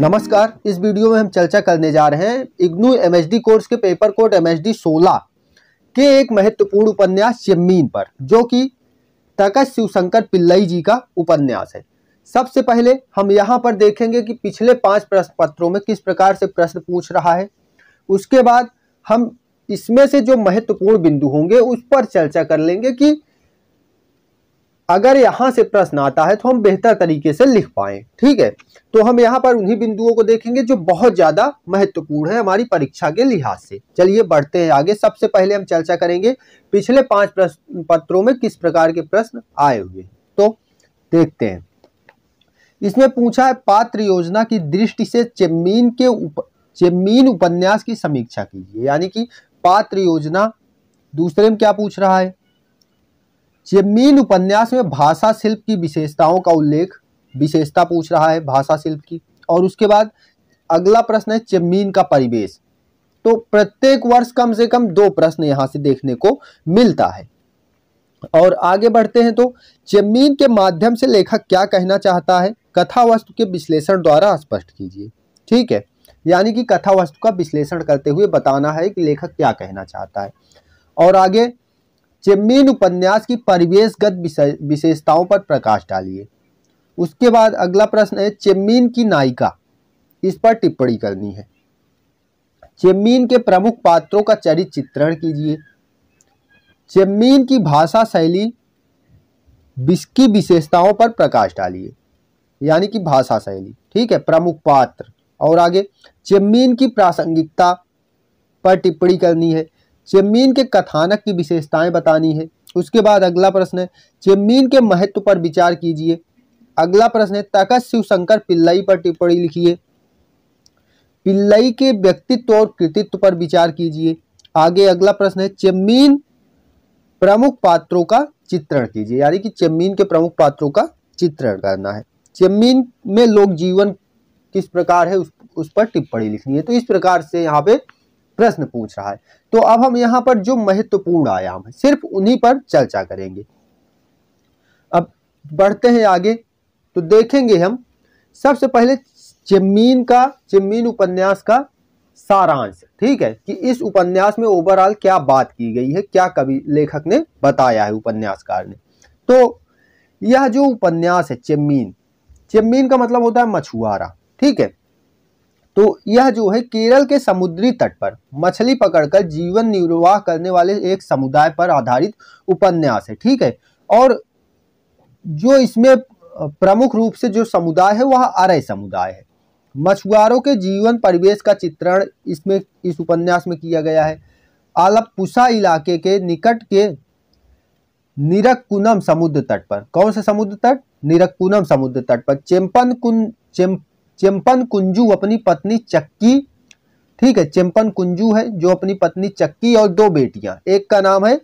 नमस्कार इस वीडियो में हम चर्चा करने जा रहे हैं इग्नू एमएसडी कोर्स के पेपर कोड एमएसडी 16 के एक महत्वपूर्ण उपन्यास जमीन पर जो कि शिव शिवशंकर पिल्लई जी का उपन्यास है सबसे पहले हम यहाँ पर देखेंगे कि पिछले पांच प्रश्न पत्रों में किस प्रकार से प्रश्न पूछ रहा है उसके बाद हम इसमें से जो महत्वपूर्ण बिंदु होंगे उस पर चर्चा कर लेंगे कि अगर यहाँ से प्रश्न आता है तो हम बेहतर तरीके से लिख पाए ठीक है तो हम यहाँ पर उन्हीं बिंदुओं को देखेंगे जो बहुत ज्यादा महत्वपूर्ण है हमारी परीक्षा के लिहाज से चलिए बढ़ते हैं आगे सबसे पहले हम चर्चा करेंगे पिछले पांच प्रश्न पत्रों में किस प्रकार के प्रश्न आए हुए तो देखते हैं इसमें पूछा है पात्र योजना की दृष्टि से चेमीन के उप चेमीन उपन्यास की समीक्षा कीजिए यानी कि पात्र योजना दूसरे में क्या पूछ रहा है जमीन उपन्यास में भाषा शिल्प की विशेषताओं का उल्लेख विशेषता पूछ रहा है भाषा शिल्प की और उसके बाद अगला प्रश्न है चेमीन का परिवेश तो प्रत्येक वर्ष कम से कम दो प्रश्न यहाँ से देखने को मिलता है और आगे बढ़ते हैं तो चेमीन के माध्यम से लेखक क्या कहना चाहता है कथा वस्तु के विश्लेषण द्वारा स्पष्ट कीजिए ठीक है यानी कि कथा वस्तु का विश्लेषण करते हुए बताना है कि लेखक क्या कहना चाहता है और आगे चिम्मीन उपन्यास की परिवेशगत विशेषताओं पर प्रकाश डालिए उसके बाद अगला प्रश्न है चिम्मीन की नायिका इस पर टिप्पणी करनी है चिम्मीन के प्रमुख पात्रों का चरित्र चित्रण कीजिए चिम्मीन की भाषा शैली की विशेषताओं पर प्रकाश डालिए यानी कि भाषा शैली ठीक है प्रमुख पात्र और आगे चिम्मीन की प्रासंगिकता पर टिप्पणी करनी है जमीन के कथानक की विशेषताएं बतानी है उसके बाद अगला प्रश्न है जमीन के महत्व पर विचार कीजिए अगला प्रश्न है तकत शिवशंकर पिल्लई पर टिप्पणी लिखिए पिल्लई के व्यक्तित्व और कृतित्व पर विचार कीजिए आगे अगला प्रश्न है चमीन प्रमुख पात्रों का चित्रण कीजिए यानी कि चमीन के प्रमुख पात्रों का चित्रण करना है चमीन में लोक जीवन किस प्रकार है उस उस पर टिप्पणी लिखनी है तो इस प्रकार से यहाँ पे प्रश्न पूछ रहा है तो अब हम यहाँ पर जो महत्वपूर्ण आयाम है सिर्फ उन्हीं पर चर्चा करेंगे अब बढ़ते हैं आगे तो देखेंगे हम सबसे पहले जमीन का जमीन उपन्यास का सारांश ठीक है कि इस उपन्यास में ओवरऑल क्या बात की गई है क्या कवि लेखक ने बताया है उपन्यासकार ने तो यह जो उपन्यास है चेमीन चेमीन का मतलब होता है मछुआरा ठीक है तो यह जो है केरल के समुद्री तट पर मछली पकड़कर जीवन निर्वाह करने वाले एक समुदाय पर आधारित उपन्यास है ठीक है और जो इसमें प्रमुख रूप से जो समुदाय है वह अरय समुदाय है मछुआरों के जीवन परिवेश का चित्रण इसमें इस उपन्यास में किया गया है आलपुसा इलाके के निकट के निरकुनम समुद्र तट पर कौन सा समुद्र तट निरकुनम समुद्र तट पर चेम्पन कुन चेम चिंपन कुंजू अपनी पत्नी चक्की ठीक है चिंपन कुंजू है जो अपनी पत्नी चक्की और दो बेटियां एक का नाम है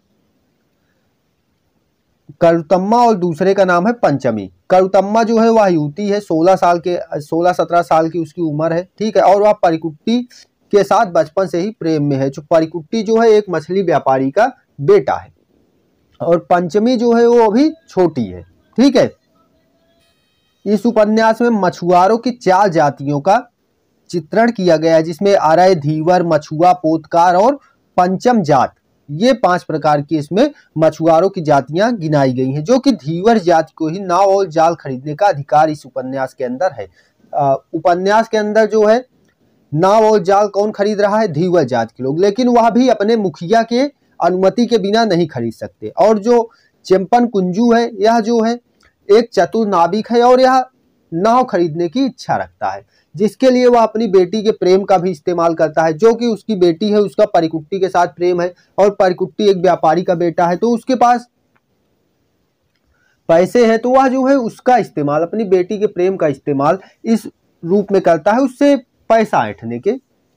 करुतम्मा और दूसरे का नाम है पंचमी करुतम्मा जो है वह युवती है सोलह साल के सोलह सत्रह साल की उसकी उम्र है ठीक है और वह परिकुट्टी के साथ बचपन से ही प्रेम में है जो परिकुट्टी जो है एक मछली व्यापारी का बेटा है और पंचमी जो है वो अभी छोटी है ठीक है इस उपन्यास में मछुआरों की चार जातियों का चित्रण किया गया है जिसमें आ रहा है धीवर मछुआ पोतकार और पंचम जात ये पांच प्रकार की इसमें मछुआरों की जातियां गिनाई गई हैं जो कि धीवर जाति को ही नाव और जाल खरीदने का अधिकार इस उपन्यास के अंदर है उपन्यास के अंदर जो है नाव और जाल कौन खरीद रहा है धीवर जात के लोग लेकिन वह भी अपने मुखिया के अनुमति के बिना नहीं खरीद सकते और जो चंपन कुंजू है यह जो है एक चतुर नाभिक है और यह नाव खरीदने की इच्छा रखता है जिसके लिए वह अपनी बेटी के प्रेम का भी इस्तेमाल करता है जो कि उसकी बेटी है उसका परिकुट्टी के साथ प्रेम है और परिकुट्टी एक व्यापारी का बेटा है तो उसके पास पैसे हैं तो वह जो है उसका इस्तेमाल अपनी बेटी के प्रेम का इस्तेमाल इस रूप में करता है उससे पैसा ऐठने के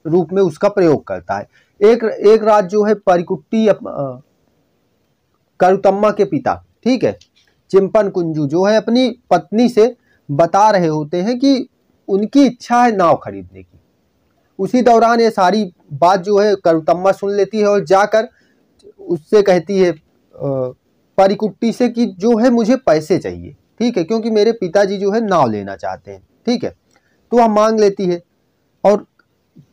रूप में उसका प्रयोग करता है एक एक रात जो है परिकुट्टी करुतम्मा के पिता ठीक है चिंपन कुंजू जो है अपनी पत्नी से बता रहे होते हैं कि उनकी इच्छा है नाव खरीदने की उसी दौरान ये सारी बात जो है करुतम्मा सुन लेती है और जाकर उससे कहती है परिकुट्टी से कि जो है मुझे पैसे चाहिए ठीक है क्योंकि मेरे पिताजी जो है नाव लेना चाहते हैं ठीक है तो वह मांग लेती है और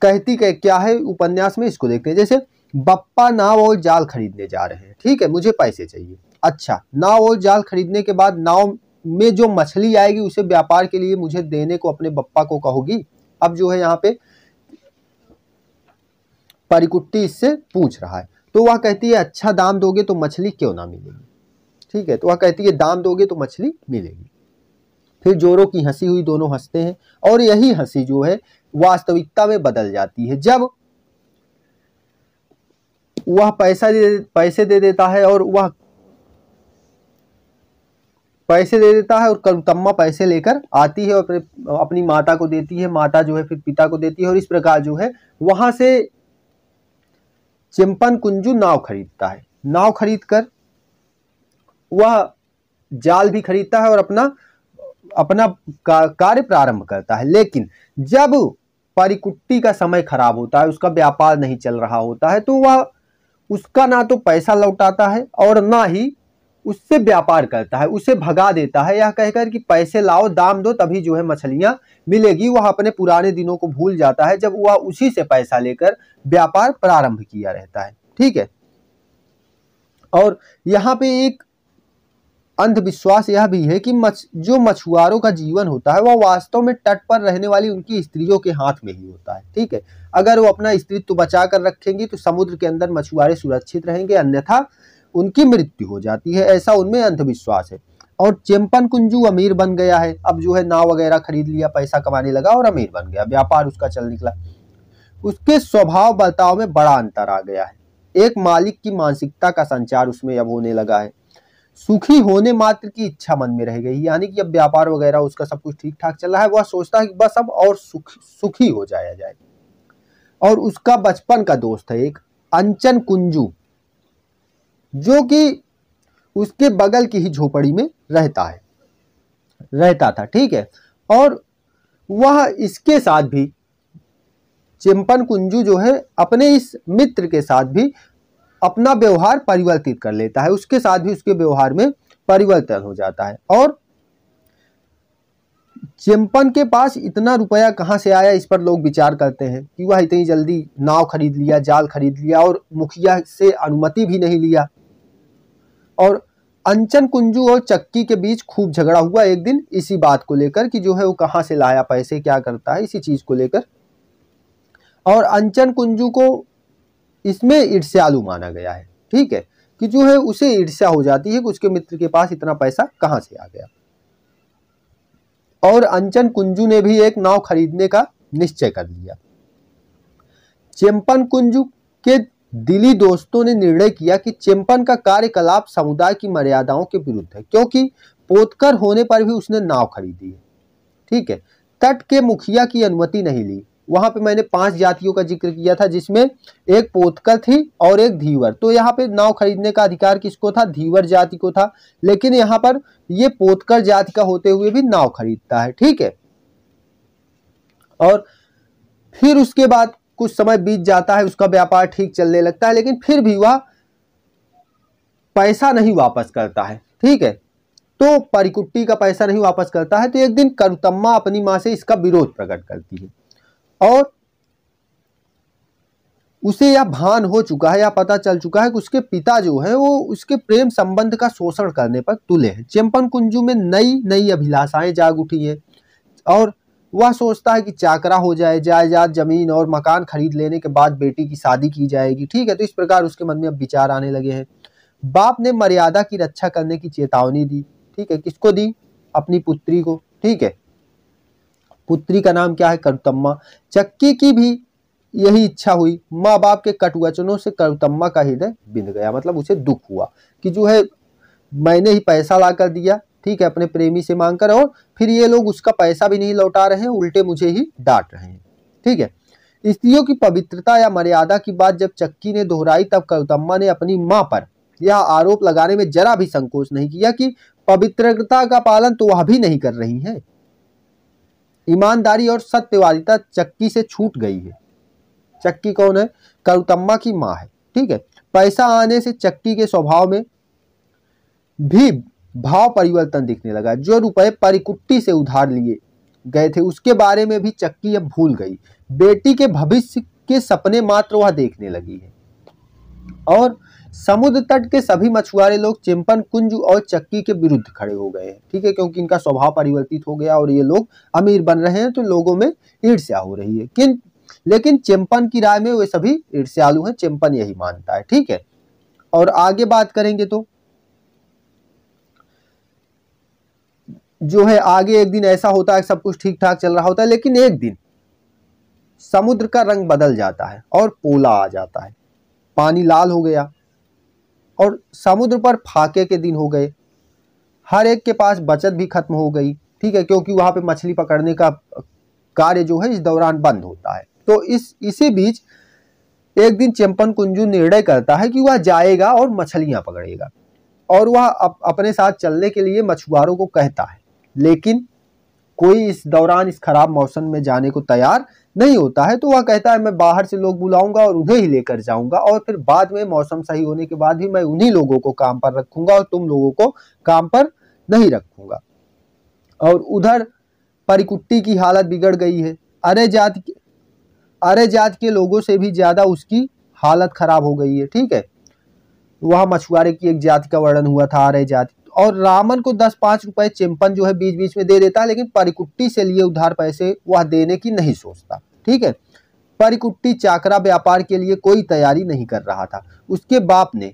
कहती कह क्या है उपन्यास में इसको देखते हैं जैसे बप्पा नाव और जाल खरीदने जा रहे हैं ठीक है मुझे पैसे चाहिए अच्छा नाव और जाल खरीदने के बाद नाव में जो मछली आएगी उसे व्यापार के लिए मुझे देने को अपने बप्पा को कहोगी अब जो है यहाँ पे परिकुट्टी इससे पूछ रहा है तो वह कहती है अच्छा दाम दोगे तो मछली क्यों ना मिलेगी ठीक है तो वह कहती है दाम दोगे तो मछली मिलेगी फिर जोरों की हंसी हुई दोनों हंसते हैं और यही हंसी जो है वास्तविकता में बदल जाती है जब वह पैसा दे पैसे दे देता है और वह पैसे दे देता है और कलकम्मा पैसे लेकर आती है और अपनी माता को देती है माता जो है फिर पिता को देती है और इस प्रकार जो है वहां से चिंपन कुंजू नाव खरीदता है नाव खरीद कर वह जाल भी खरीदता है और अपना अपना का, कार्य प्रारंभ करता है लेकिन जब परिकुट्टी का समय खराब होता है उसका व्यापार नहीं चल रहा होता है तो वह उसका ना तो पैसा लौटाता है और ना ही उससे व्यापार करता है उसे भगा देता है यह कहकर कि पैसे लाओ दाम दो तभी जो है मछलियां मिलेगी वह अपने पुराने दिनों को भूल जाता है जब वह उसी से पैसा लेकर व्यापार प्रारंभ किया रहता है ठीक है और यहाँ पे एक अंधविश्वास यह भी है कि मछ जो मछुआरों का जीवन होता है वह वास्तव में तट पर रहने वाली उनकी स्त्रियों के हाथ में ही होता है ठीक है अगर वो अपना स्त्रित्व बचा कर रखेंगी तो समुद्र के अंदर मछुआरे सुरक्षित रहेंगे अन्यथा उनकी मृत्यु हो जाती है ऐसा उनमें अंधविश्वास है और चेम्पन कुंजू अमीर बन गया है अब जो है नाव वगैरह खरीद लिया पैसा कमाने लगा और अमीर बन गया व्यापार उसका चल निकला उसके स्वभाव बर्ताव में बड़ा अंतर आ गया है एक मालिक की मानसिकता का संचार उसमें अब होने लगा है सुखी होने मात्र की इच्छा मन में रह गई यानी कि अब व्यापार वगैरह उसका सब कुछ ठीक ठाक चल रहा है वह सोचता है कि बस अब और सुख सुखी हो जाया जाए और उसका बचपन का दोस्त है एक अंचन कुंजू जो कि उसके बगल की ही झोपड़ी में रहता है रहता था ठीक है और वह इसके साथ भी चिंपन कुंजू जो है अपने इस मित्र के साथ भी अपना व्यवहार परिवर्तित कर लेता है उसके साथ भी उसके व्यवहार में परिवर्तन हो जाता है और चिंपन के पास इतना रुपया कहाँ से आया इस पर लोग विचार करते हैं कि वह इतनी जल्दी नाव खरीद लिया जाल खरीद लिया और मुखिया से अनुमति भी नहीं लिया और अंचन कुंजू और चक्की के बीच खूब झगड़ा हुआ एक दिन इसी बात को लेकर कि जो है वो कहाँ से लाया पैसे क्या करता है इसी चीज़ को लेकर और अंचन कुंजू को इसमें ईर्ष्यालु माना गया है ठीक है कि जो है उसे ईर्ष्या हो जाती है कि उसके मित्र के पास इतना पैसा कहाँ से आ गया और अंचन कुंजू ने भी एक नाव खरीदने का निश्चय कर लिया चेम्पन कुंजू के दिली दोस्तों ने निर्णय किया कि चिंपन का कार्यकलाप समुदाय की मर्यादाओं के विरुद्ध है क्योंकि पोतकर होने पर भी उसने नाव खरीदी है ठीक है तट के मुखिया की अनुमति नहीं ली वहां पे मैंने पांच जातियों का जिक्र किया था जिसमें एक पोतकर थी और एक धीवर तो यहाँ पे नाव खरीदने का अधिकार किसको था धीवर जाति को था लेकिन यहाँ पर ये पोतकर जाति का होते हुए भी नाव खरीदता है ठीक है और फिर उसके बाद कुछ समय बीत जाता है उसका व्यापार ठीक चलने लगता है लेकिन फिर भी वह पैसा नहीं वापस करता है ठीक है तो परिकुट्टी का पैसा नहीं वापस करता है तो एक दिन करुतम्मा अपनी माँ से इसका विरोध प्रकट करती है और उसे यह भान हो चुका है या पता चल चुका है कि उसके पिता जो है वो उसके प्रेम संबंध का शोषण करने पर तुले हैं चंपन कुंजू में नई नई अभिलाषाएं जाग उठी हैं और वह सोचता है कि चाकरा हो जाए जायदाद जमीन और मकान खरीद लेने के बाद बेटी की शादी की जाएगी ठीक है तो इस प्रकार उसके मन में अब विचार आने लगे हैं बाप ने मर्यादा की रक्षा करने की चेतावनी दी ठीक है किसको दी अपनी पुत्री को ठीक है पुत्री का नाम क्या है करुतम्मा चक्की की भी यही इच्छा हुई माँ बाप के कटुवचनों से करुतम्मा का हृदय बिंद गया मतलब उसे दुख हुआ कि जो है मैंने ही पैसा ला कर दिया ठीक है अपने प्रेमी से मांग कर और फिर ये लोग उसका पैसा भी नहीं लौटा रहे हैं उल्टे मुझे ही डांट रहे हैं ठीक है स्त्रियों की पवित्रता या मर्यादा की बात जब चक्की ने दोहराई तब कौतम्मा ने अपनी माँ पर यह आरोप लगाने में जरा भी संकोच नहीं किया कि पवित्रता का पालन तो वह भी नहीं कर रही है ईमानदारी और सत्यवादिता चक्की से छूट गई है चक्की कौन है कौतम्मा की माँ है ठीक है पैसा आने से चक्की के स्वभाव में भी भाव परिवर्तन दिखने लगा जो रुपए परिकुट्टी से उधार लिए गए थे उसके बारे में भी चक्की अब भूल गई बेटी के भविष्य के सपने मात्र वह देखने लगी है और समुद्र तट के सभी मछुआरे लोग चिंपन कुंज और चक्की के विरुद्ध खड़े हो गए हैं ठीक है क्योंकि इनका स्वभाव परिवर्तित हो गया और ये लोग अमीर बन रहे हैं तो लोगों में ईर्ष्या हो रही है किन लेकिन चिंपन की राय में वे सभी ईर्ष्यालु हैं चिंपन यही मानता है ठीक है और आगे बात करेंगे तो जो है आगे एक दिन ऐसा होता है सब कुछ ठीक ठाक चल रहा होता है लेकिन एक दिन समुद्र का रंग बदल जाता है और पोला आ जाता है पानी लाल हो गया और समुद्र पर फाके के दिन हो गए हर एक के पास बचत भी खत्म हो गई ठीक है क्योंकि वहाँ पे मछली पकड़ने का कार्य जो है इस दौरान बंद होता है तो इस इसी बीच एक दिन चंपन कुंजू निर्णय करता है कि वह जाएगा और मछलियाँ पकड़ेगा और वह अप, अपने साथ चलने के लिए मछुआरों को कहता है लेकिन कोई इस दौरान इस खराब मौसम में जाने को तैयार नहीं होता है तो वह कहता है मैं बाहर से लोग बुलाऊंगा और उन्हें ही लेकर जाऊंगा और फिर बाद में मौसम सही होने के बाद ही मैं उन्हीं लोगों को काम पर रखूंगा और तुम लोगों को काम पर नहीं रखूंगा और उधर परिकुट्टी की हालत बिगड़ गई है अरे जात अरे जात के लोगों से भी ज़्यादा उसकी हालत खराब हो गई है ठीक है वह मछुआरे की एक जाति का वर्णन हुआ था अरे जाति और रामन को दस पाँच रुपए चिंपन जो है बीच बीच में दे देता है लेकिन परिकुट्टी से लिए उधार पैसे वह देने की नहीं सोचता ठीक है परिकुट्टी चाकरा व्यापार के लिए कोई तैयारी नहीं कर रहा था उसके बाप ने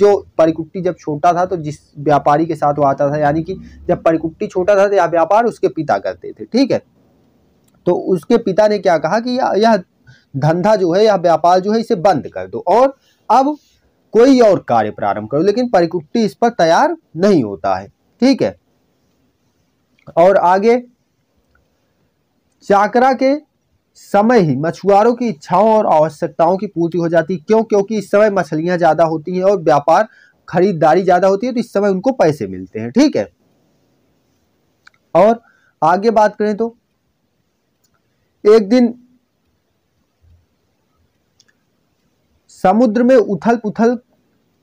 जो परिकुट्टी जब छोटा था तो जिस व्यापारी के साथ वो आता था यानी कि जब परिकुट्टी छोटा था तो यह व्यापार उसके पिता करते थे ठीक है तो उसके पिता ने क्या कहा कि यह धंधा जो है यह व्यापार जो है इसे बंद कर दो और अब कोई और कार्य प्रारंभ करो लेकिन परिकुट्टी इस पर तैयार नहीं होता है ठीक है और आगे चाकरा के समय ही मछुआरों की इच्छाओं और आवश्यकताओं की पूर्ति हो जाती है क्यों क्योंकि इस समय मछलियां ज़्यादा होती हैं और व्यापार खरीदारी ज़्यादा होती है तो इस समय उनको पैसे मिलते हैं ठीक है और आगे बात करें तो एक दिन समुद्र में उथल पुथल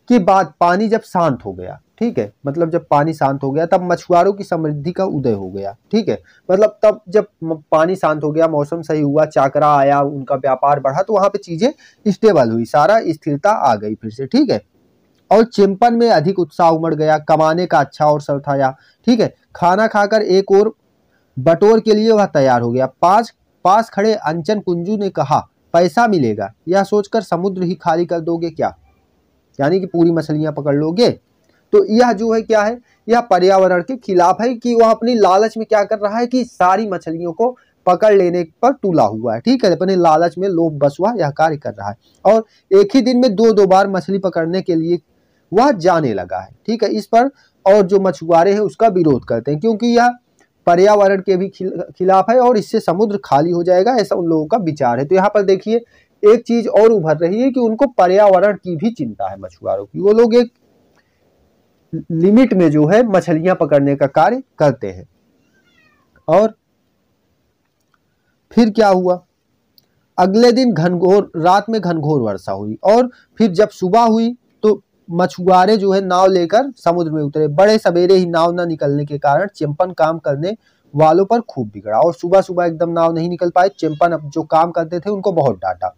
के बाद पानी जब शांत हो गया ठीक है मतलब जब पानी शांत हो गया तब मछुआरों की समृद्धि का उदय हो गया ठीक है मतलब तब जब पानी शांत हो गया मौसम सही हुआ चाकरा आया उनका व्यापार बढ़ा तो वहां पे चीजें स्टेबल हुई सारा स्थिरता आ गई फिर से ठीक है और चिंपन में अधिक उत्साह उमड़ गया कमाने का अच्छा अवसर था या ठीक है खाना खाकर एक और बटोर के लिए वह तैयार हो गया पास पास खड़े अंचन कुंजू ने कहा पैसा मिलेगा यह सोचकर समुद्र ही खाली कर दोगे क्या यानी कि पूरी मछलियां पकड़ लोगे तो यह जो है क्या है यह पर्यावरण के खिलाफ है कि वह अपनी लालच में क्या कर रहा है कि सारी मछलियों को पकड़ लेने पर तुला हुआ है ठीक है अपने लालच में लोभ बस हुआ यह कार्य कर रहा है और एक ही दिन में दो दो बार मछली पकड़ने के लिए वह जाने लगा है ठीक है इस पर और जो मछुआरे हैं उसका विरोध करते हैं क्योंकि यह पर्यावरण के भी खिलाफ है और इससे समुद्र खाली हो जाएगा ऐसा उन लोगों का विचार है तो यहाँ पर देखिए एक चीज और उभर रही है कि उनको पर्यावरण की भी चिंता है मछुआरों की वो लोग एक लिमिट में जो है मछलियां पकड़ने का कार्य करते हैं और फिर क्या हुआ अगले दिन घनघोर रात में घनघोर वर्षा हुई और फिर जब सुबह हुई मछुआरे जो है नाव लेकर समुद्र में उतरे बड़े सवेरे ही नाव न निकलने के कारण चिंपन काम करने वालों पर खूब बिगड़ा और सुबह सुबह एकदम नाव नहीं निकल पाए अब जो काम करते थे उनको बहुत डांटा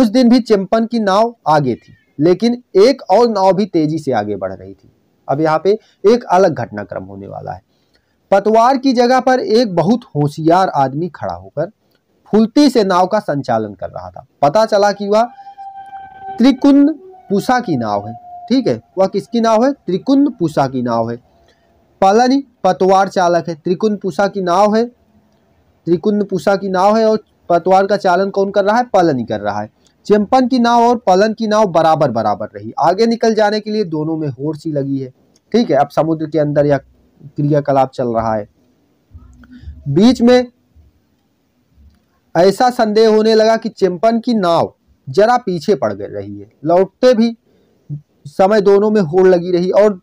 उस दिन भी चिंपन की नाव आगे थी लेकिन एक और नाव भी तेजी से आगे बढ़ रही थी अब यहाँ पे एक अलग घटनाक्रम होने वाला है पतवार की जगह पर एक बहुत होशियार आदमी खड़ा होकर फुलती से नाव का संचालन कर रहा था पता चला कि वह त्रिकुण पुषा की नाव है ठीक है वह किसकी नाव है त्रिकुंद पूषा की नाव है पालानी पतवार चालक है त्रिकुंद पूषा की नाव है त्रिकुंद पूषा की नाव है और पतवार का चालन कौन कर रहा है पालन ही कर रहा है चेम्पन की नाव और पलन की नाव बराबर बराबर रही आगे निकल जाने के लिए दोनों में होड़ सी लगी है ठीक है अब समुद्र के अंदर यह क्रियाकलाप चल रहा है बीच में ऐसा संदेह होने लगा कि चंपन की नाव जरा पीछे पड़ गई रही है लौटते भी समय दोनों में होड़ लगी रही और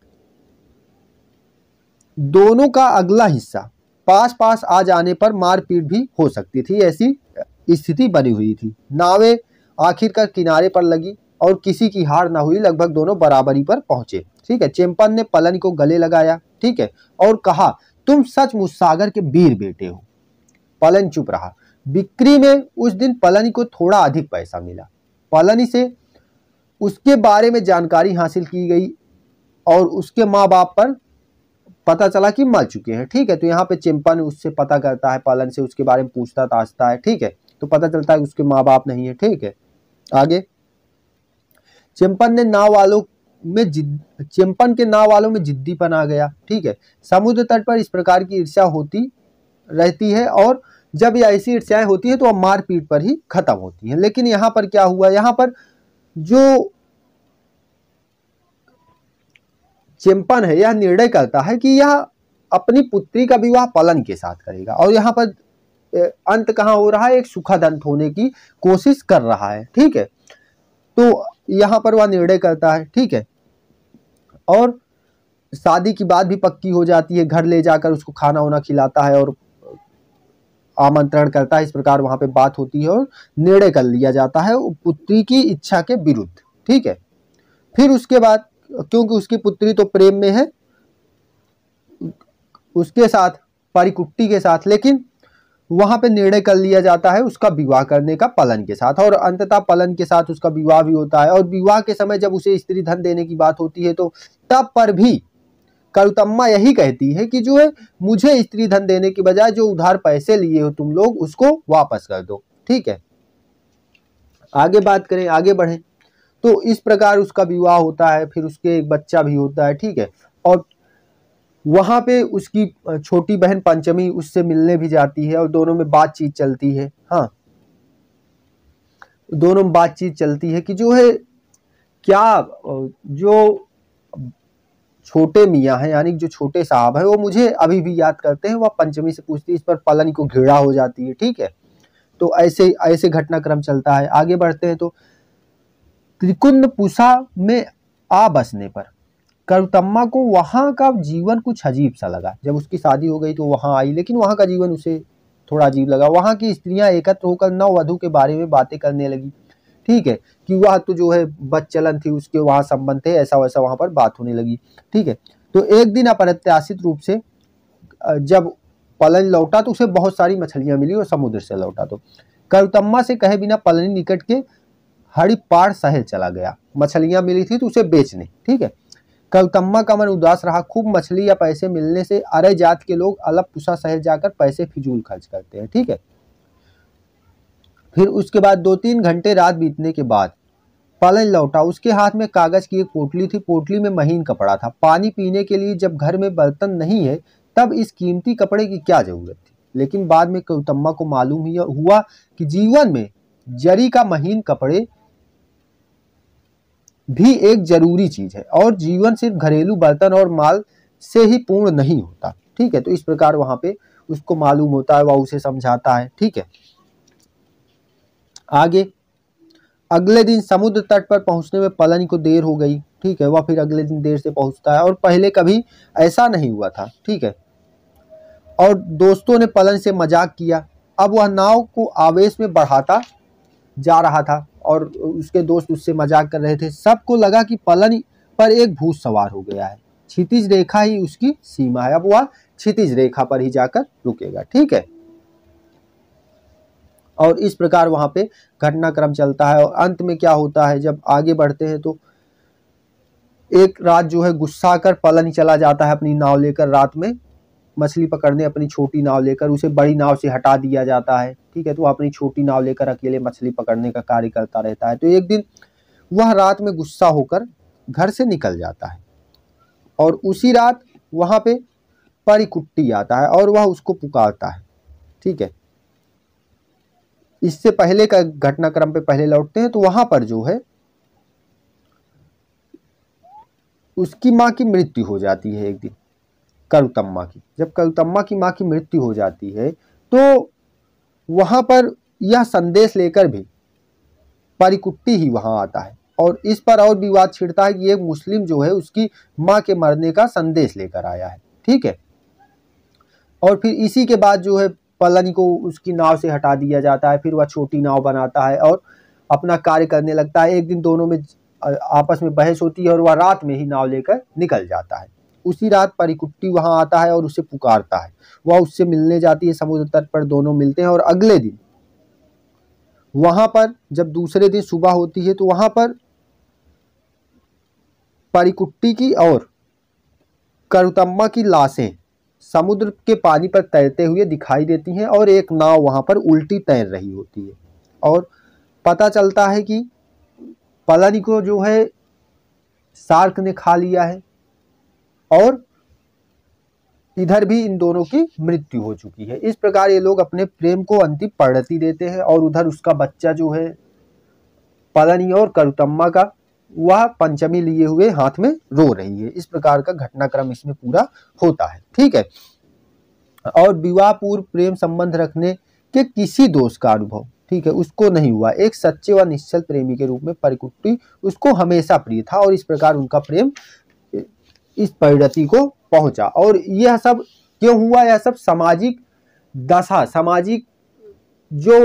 दोनों का अगला हिस्सा पास पास आ जाने पर मारपीट भी हो सकती थी ऐसी स्थिति बनी हुई थी नावें आखिरकार किनारे पर लगी और किसी की हार ना हुई लगभग दोनों बराबरी पर पहुंचे ठीक है चेम्पन ने पलन को गले लगाया ठीक है और कहा तुम सच सागर के वीर बेटे हो पलन चुप रहा बिक्री में उस दिन पलनी को थोड़ा अधिक पैसा मिला पलनी से उसके बारे में जानकारी हासिल की गई और उसके माँ बाप पर पता चला कि मर चुके हैं ठीक है तो यहाँ पे चिंपन उससे पता करता है पालन से उसके बारे में पूछता ताछता है ठीक है तो पता चलता है उसके माँ बाप नहीं है ठीक है आगे चिंपन ने नाव वालों में जिद चिंपन के नाव वालों में जिद्दीपन आ गया ठीक है समुद्र तट पर इस प्रकार की ईर्ष्या होती रहती है और जब ऐसी ईर्ष्याएं होती है तो अब मारपीट पर ही खत्म होती है लेकिन यहाँ पर क्या हुआ यहाँ पर जो चिंपन है यह निर्णय करता है कि यह अपनी पुत्री का विवाह पलन के साथ करेगा और यहाँ पर अंत कहाँ हो रहा है एक सुखद अंत होने की कोशिश कर रहा है ठीक है तो यहाँ पर वह निर्णय करता है ठीक है और शादी की बात भी पक्की हो जाती है घर ले जाकर उसको खाना वाना खिलाता है और आमंत्रण करता है इस प्रकार वहां पे बात होती है और निर्णय कर लिया जाता है पुत्री की इच्छा के विरुद्ध ठीक है फिर उसके बाद क्योंकि उसकी पुत्री तो प्रेम में है उसके साथ परिकुट्टी के साथ लेकिन वहां पे निर्णय कर लिया जाता है उसका विवाह करने का पलन के साथ और अंततः पलन के साथ उसका विवाह भी होता है और विवाह के समय जब उसे स्त्री धन देने की बात होती है तो तब पर भी करुतम्मा यही कहती है कि जो है मुझे स्त्री धन देने की बजाय जो उधार पैसे लिए हो तुम लोग उसको वापस कर दो ठीक है आगे बात करें आगे बढ़ें तो इस प्रकार उसका विवाह होता है फिर उसके एक बच्चा भी होता है ठीक है और वहाँ पे उसकी छोटी बहन पंचमी उससे मिलने भी जाती है और दोनों में बातचीत चलती है हाँ दोनों में बातचीत चलती है कि जो है क्या जो छोटे मियाँ हैं यानी जो छोटे साहब हैं वो मुझे अभी भी याद करते हैं वह पंचमी से पूछती है इस पर पलन को घृणा हो जाती है ठीक है तो ऐसे ऐसे घटनाक्रम चलता है आगे बढ़ते हैं तो त्रिकुंद पुषा में आ बसने पर करुतम्मा को वहाँ का जीवन कुछ अजीब सा लगा जब उसकी शादी हो गई तो वहाँ आई लेकिन वहाँ का जीवन उसे थोड़ा अजीब लगा वहाँ की स्त्रियाँ एकत्र होकर नववधु के बारे में बातें करने लगी ठीक है कि वह तो जो है बच चलन थी उसके वहाँ संबंध थे ऐसा वैसा वहाँ पर बात होने लगी ठीक है तो एक दिन अप्रत्याशित रूप से जब पलन लौटा तो उसे बहुत सारी मछलियाँ मिली और समुद्र से लौटा तो करुतम्मा से कहे बिना पलनी निकट के हड़ीपाड़ शहर चला गया मछलियाँ मिली थी तो उसे बेचने ठीक है करुतम्मा का मन उदास रहा खूब मछली या पैसे मिलने से अरे जात के लोग अलग पुसा शहर जाकर पैसे फिजूल खर्च करते हैं ठीक है फिर उसके बाद दो तीन घंटे रात बीतने के बाद पलन लौटा उसके हाथ में कागज की एक पोटली थी पोटली में महीन कपड़ा था पानी पीने के लिए जब घर में बर्तन नहीं है तब इस कीमती कपड़े की क्या जरूरत थी लेकिन बाद में कौतम्मा को मालूम हुआ कि जीवन में जरी का महीन कपड़े भी एक जरूरी चीज है और जीवन सिर्फ घरेलू बर्तन और माल से ही पूर्ण नहीं होता ठीक है तो इस प्रकार वहां पे उसको मालूम होता है वह उसे समझाता है ठीक है आगे अगले दिन समुद्र तट पर पहुंचने में पलन को देर हो गई ठीक है वह फिर अगले दिन देर से पहुंचता है और पहले कभी ऐसा नहीं हुआ था ठीक है और दोस्तों ने पलन से मजाक किया अब वह नाव को आवेश में बढ़ाता जा रहा था और उसके दोस्त उससे मजाक कर रहे थे सबको लगा कि पलन पर एक भूत सवार हो गया है क्षितिज रेखा ही उसकी सीमा है अब वह क्षितिज रेखा पर ही जाकर रुकेगा ठीक है और इस प्रकार वहाँ पे घटनाक्रम चलता है और अंत में क्या होता है जब आगे बढ़ते हैं तो एक रात जो है गुस्सा कर पलन चला जाता है अपनी नाव लेकर रात में मछली पकड़ने अपनी छोटी नाव लेकर उसे बड़ी नाव से हटा दिया जाता है ठीक है तो वह अपनी छोटी नाव लेकर अकेले मछली पकड़ने का कार्य करता रहता है तो एक दिन वह रात में गुस्सा होकर घर से निकल जाता है और उसी रात वहाँ पे परी कुट्टी आता है और वह उसको पुकारता है ठीक है इससे पहले का घटनाक्रम पे पहले लौटते हैं तो वहां पर जो है उसकी माँ की मृत्यु हो जाती है एक दिन करुतम्मा की जब करुतम्मा की माँ की मृत्यु हो जाती है तो वहां पर यह संदेश लेकर भी परिकुट्टी ही वहां आता है और इस पर और विवाद छिड़ता है कि एक मुस्लिम जो है उसकी माँ के मरने का संदेश लेकर आया है ठीक है और फिर इसी के बाद जो है पलन को उसकी नाव से हटा दिया जाता है फिर वह छोटी नाव बनाता है और अपना कार्य करने लगता है एक दिन दोनों में आपस में बहस होती है और वह रात में ही नाव लेकर निकल जाता है उसी रात परिकुट्टी वहां आता है और उसे पुकारता है वह उससे मिलने जाती है समुद्र तट पर दोनों मिलते हैं और अगले दिन वहां पर जब दूसरे दिन सुबह होती है तो वहां पर परिकुट्टी की और करुतम्मा की लाशें समुद्र के पानी पर तैरते हुए दिखाई देती हैं और एक नाव वहाँ पर उल्टी तैर रही होती है और पता चलता है कि पलन को जो है शार्क ने खा लिया है और इधर भी इन दोनों की मृत्यु हो चुकी है इस प्रकार ये लोग अपने प्रेम को अंतिम परिणति देते हैं और उधर उसका बच्चा जो है पलनी और करुतम्मा का वह पंचमी लिए हुए हाथ में रो रही है इस प्रकार का घटनाक्रम इसमें पूरा होता है ठीक है और विवाह पूर्व प्रेम संबंध रखने के किसी दोष का अनुभव ठीक है उसको नहीं हुआ एक सच्चे व निश्चल प्रेमी के रूप में परिकुट्टी उसको हमेशा प्रिय था और इस प्रकार उनका प्रेम इस परिणति को पहुंचा और यह सब क्यों हुआ यह सब सामाजिक दशा सामाजिक जो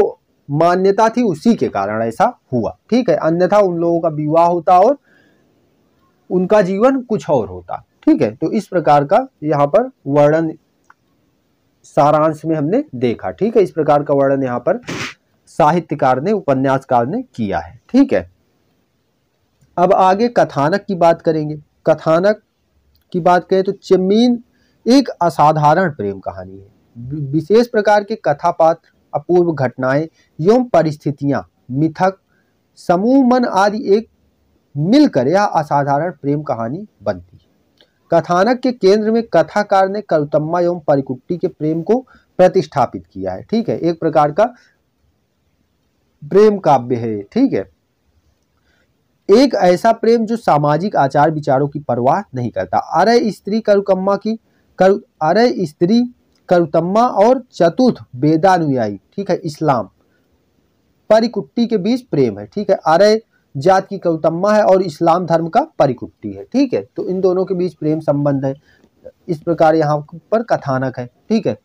मान्यता थी उसी के कारण ऐसा हुआ ठीक है अन्यथा उन लोगों का विवाह होता और उनका जीवन कुछ और होता ठीक है तो इस प्रकार का यहाँ पर वर्णन सारांश में हमने देखा ठीक है इस प्रकार का वर्णन यहाँ पर साहित्यकार ने उपन्यासकार ने किया है ठीक है अब आगे कथानक की बात करेंगे कथानक की बात करें तो चमीन एक असाधारण प्रेम कहानी है विशेष प्रकार के कथा पात्र अपूर्व घटनाएं एवं परिस्थितियां मिथक समूह मन आदि एक मिलकर यह असाधारण प्रेम कहानी बनती है कथानक के केंद्र में कथाकार ने करुतम्मा एवं परिकुट्टी के प्रेम को प्रतिष्ठापित किया है ठीक है एक प्रकार का प्रेम काव्य है ठीक है एक ऐसा प्रेम जो सामाजिक आचार विचारों की परवाह नहीं करता अरे स्त्री करुकम्मा की कर अरे स्त्री करुतम्मा और चतुर्थ वेदानुयायी ठीक है इस्लाम परिकुट्टी के बीच प्रेम है ठीक है आर्य जात की कौतम्मा है और इस्लाम धर्म का परिकुट्टी है ठीक है तो इन दोनों के बीच प्रेम संबंध है इस प्रकार यहाँ पर कथानक है ठीक है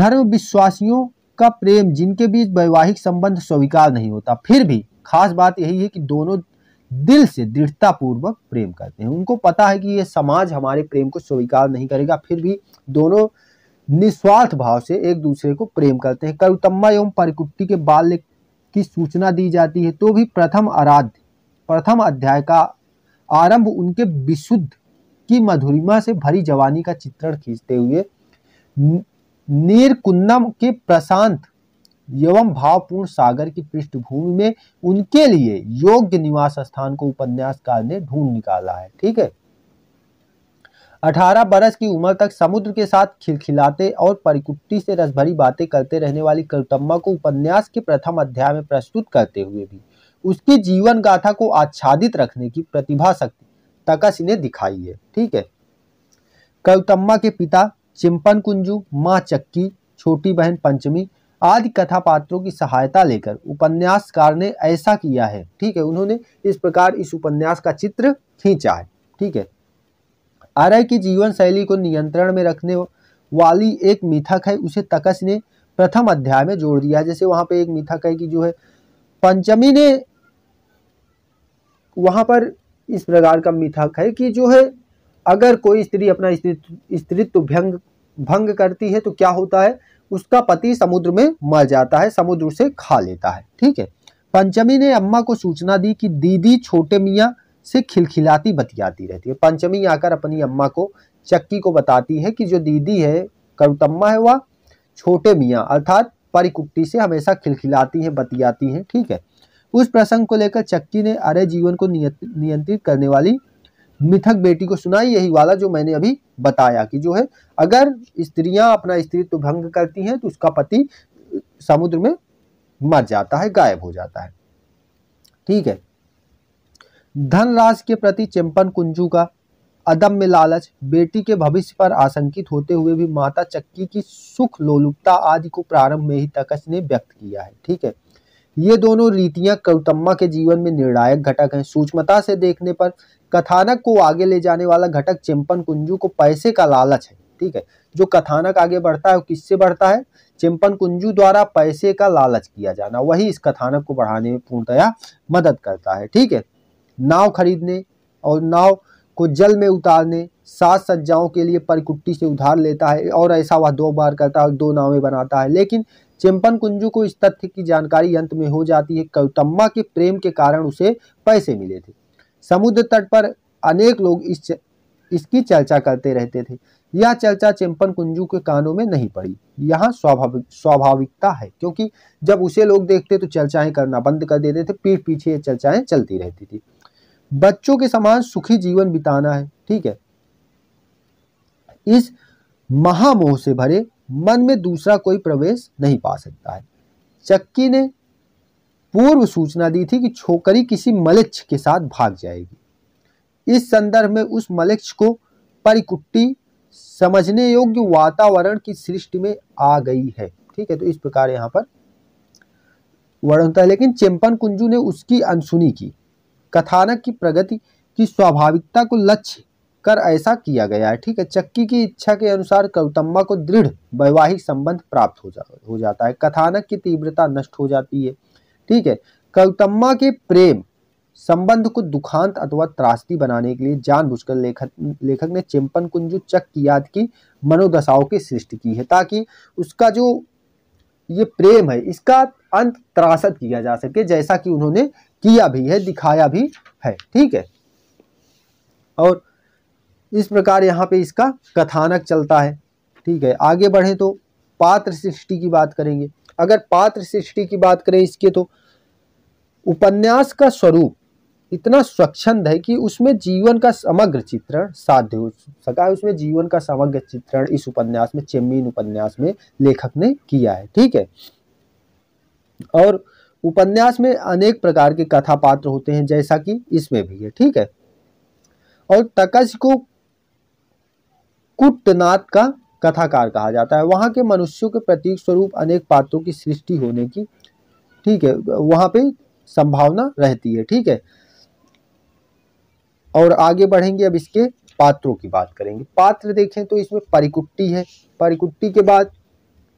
धर्म विश्वासियों का प्रेम जिनके बीच वैवाहिक संबंध स्वीकार नहीं होता फिर भी खास बात यही है कि दोनों दिल से दृढ़ता पूर्वक प्रेम करते हैं उनको पता है कि ये समाज हमारे प्रेम को स्वीकार नहीं करेगा फिर भी दोनों निस्वार्थ भाव से एक दूसरे को प्रेम करते हैं करुतम्मा एवं परिकुट्टी के बाल्य की सूचना दी जाती है तो भी प्रथम आराध्य प्रथम अध्याय का आरंभ उनके विशुद्ध की मधुरिमा से भरी जवानी का चित्रण खींचते हुए नीरकुन्नम के प्रशांत एवं भावपूर्ण सागर की पृष्ठभूमि में उनके लिए योग्य निवास स्थान को उपन्यासकार ने ढूंढ निकाला है ठीक है 18 बरस की उम्र तक समुद्र के साथ खिलखिलाते और परिकुट्टी से रसभरी बातें करते रहने वाली करुतम्मा को उपन्यास के प्रथम अध्याय में प्रस्तुत करते हुए भी उसकी जीवन गाथा को आच्छादित रखने की प्रतिभा शक्ति तकस ने दिखाई है ठीक है करुतम्मा के पिता चिंपन कुंजू माँ चक्की छोटी बहन पंचमी आदि कथा पात्रों की सहायता लेकर उपन्यासकार ने ऐसा किया है ठीक है उन्होंने इस प्रकार इस उपन्यास का चित्र खींचा है ठीक है आर्य की जीवन शैली को नियंत्रण में रखने वाली एक मिथक है उसे तकस ने प्रथम अध्याय में जोड़ दिया जैसे वहां पे एक मिथक है कि जो है पंचमी ने वहां पर इस प्रकार का मिथक है कि जो है अगर कोई स्त्री अपना स्त्रित्व भंग भंग करती है तो क्या होता है उसका पति समुद्र में मर जाता है समुद्र उसे खा लेता है ठीक है पंचमी ने अम्मा को सूचना दी कि दीदी छोटे मियाँ से खिलखिलाती बतियाती रहती है पंचमी आकर अपनी अम्मा को चक्की को बताती है कि जो दीदी है करुतम्मा है वह छोटे मियाँ अर्थात परिकुट्टी से हमेशा खिलखिलाती है बतियाती है ठीक है उस प्रसंग को लेकर चक्की ने अरे जीवन को नियंत्रित करने वाली मिथक बेटी को सुनाई यही वाला जो मैंने अभी बताया कि जो है अगर स्त्रियां अपना तो भंग करती हैं तो उसका पति समुद्र में मर जाता है गायब हो जाता है ठीक है धन राशि के प्रति चिंपन कुंजू का अदम्य लालच बेटी के भविष्य पर आशंकित होते हुए भी माता चक्की की सुख लोलुपता आदि को प्रारंभ में ही तकस ने व्यक्त किया है ठीक है ये दोनों रीतियां कौतम्मा के जीवन में निर्णायक घटक हैं सूक्ष्मता से देखने पर कथानक को आगे ले जाने वाला घटक चिंपन कुंजू को पैसे का लालच है ठीक है जो कथानक आगे बढ़ता है वो किससे बढ़ता है चिंपन कुंजू द्वारा पैसे का लालच किया जाना वही इस कथानक को बढ़ाने में पूर्णतया मदद करता है ठीक है नाव खरीदने और नाव को जल में उतारने सात सज्जाओं के लिए परिकुट्टी से उधार लेता है और ऐसा वह दो बार करता है और दो नावें बनाता है लेकिन चिंपन कुंजू को इस तथ्य की जानकारी अंत में हो जाती है कौतम्मा के प्रेम के कारण उसे पैसे मिले थे समुद्र तट पर अनेक लोग इस च... इसकी चर्चा करते रहते थे यह चर्चा चिंपन कुंजू के कानों में नहीं पड़ी यहाँ स्वाभाविक स्वाभाविकता है क्योंकि जब उसे लोग देखते तो चर्चाएं करना बंद कर देते थे पीठ पीछे ये चर्चाएं चलती रहती थी बच्चों के समान सुखी जीवन बिताना है ठीक है इस महामोह से भरे मन में दूसरा कोई प्रवेश नहीं पा सकता है चक्की ने पूर्व सूचना दी थी कि छोकरी किसी मलिच्छ के साथ भाग जाएगी इस संदर्भ में उस मलिच्छ को परिकुट्टी समझने योग्य वातावरण की सृष्टि में आ गई है ठीक है तो इस प्रकार यहां पर वर्ण होता है लेकिन चिंपन कुंजू ने उसकी अनसुनी की कथानक की प्रगति की स्वाभाविकता को लक्ष्य कर ऐसा किया गया है ठीक है चक्की की इच्छा के अनुसार कौतम्बा को दृढ़ वैवाहिक संबंध प्राप्त हो जा हो जाता है कथानक की तीव्रता नष्ट हो जाती है ठीक है कौतम्बा के प्रेम संबंध को दुखांत अथवा त्रासदी बनाने के लिए जानबूझकर लेखक लेखक ने चिंपन कुंजू चक्की याद की मनोदशाओं की सृष्टि की है ताकि उसका जो ये प्रेम है इसका अंत त्रासद किया जा सके जैसा कि उन्होंने किया भी है दिखाया भी है ठीक है और इस प्रकार यहाँ पे इसका कथानक चलता है ठीक है आगे बढ़ें तो पात्र सृष्टि की बात करेंगे अगर पात्र सृष्टि की बात करें इसके तो उपन्यास का स्वरूप इतना स्वच्छंद है कि उसमें जीवन का समग्र चित्रण साध्य हो सका है उसमें जीवन का समग्र चित्रण इस उपन्यास में चेम्मीन उपन्यास में लेखक ने किया है ठीक है और उपन्यास में अनेक प्रकार के कथा पात्र होते हैं जैसा कि इसमें भी है ठीक है और तकश को कुटनाथ का कथाकार कहा जाता है वहां के मनुष्यों के प्रतीक स्वरूप अनेक पात्रों की सृष्टि होने की ठीक है वहां पे संभावना रहती है ठीक है और आगे बढ़ेंगे अब इसके पात्रों की बात करेंगे पात्र देखें तो इसमें परिकुट्टी है परिकुट्टी के बाद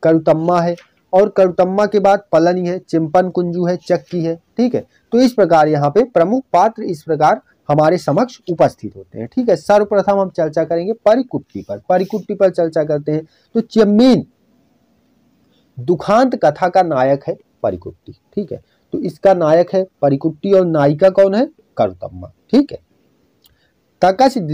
करुतम्मा है और करुतम्मा के बाद पलनी है चिंपन कुंजू है चक्की है ठीक है तो इस प्रकार यहाँ पे प्रमुख पात्र इस प्रकार हमारे समक्ष उपस्थित होते हैं ठीक है सर्वप्रथम हम चर्चा करेंगे परिकुट्टी पर परिकुट्टी पर चर्चा करते हैं तो चम्मीन दुखांत कथा का नायक है परिकुट्टी ठीक है तो इसका नायक है परिकुट्टी और नायिका कौन है करुतम्मा ठीक है दृढ़ता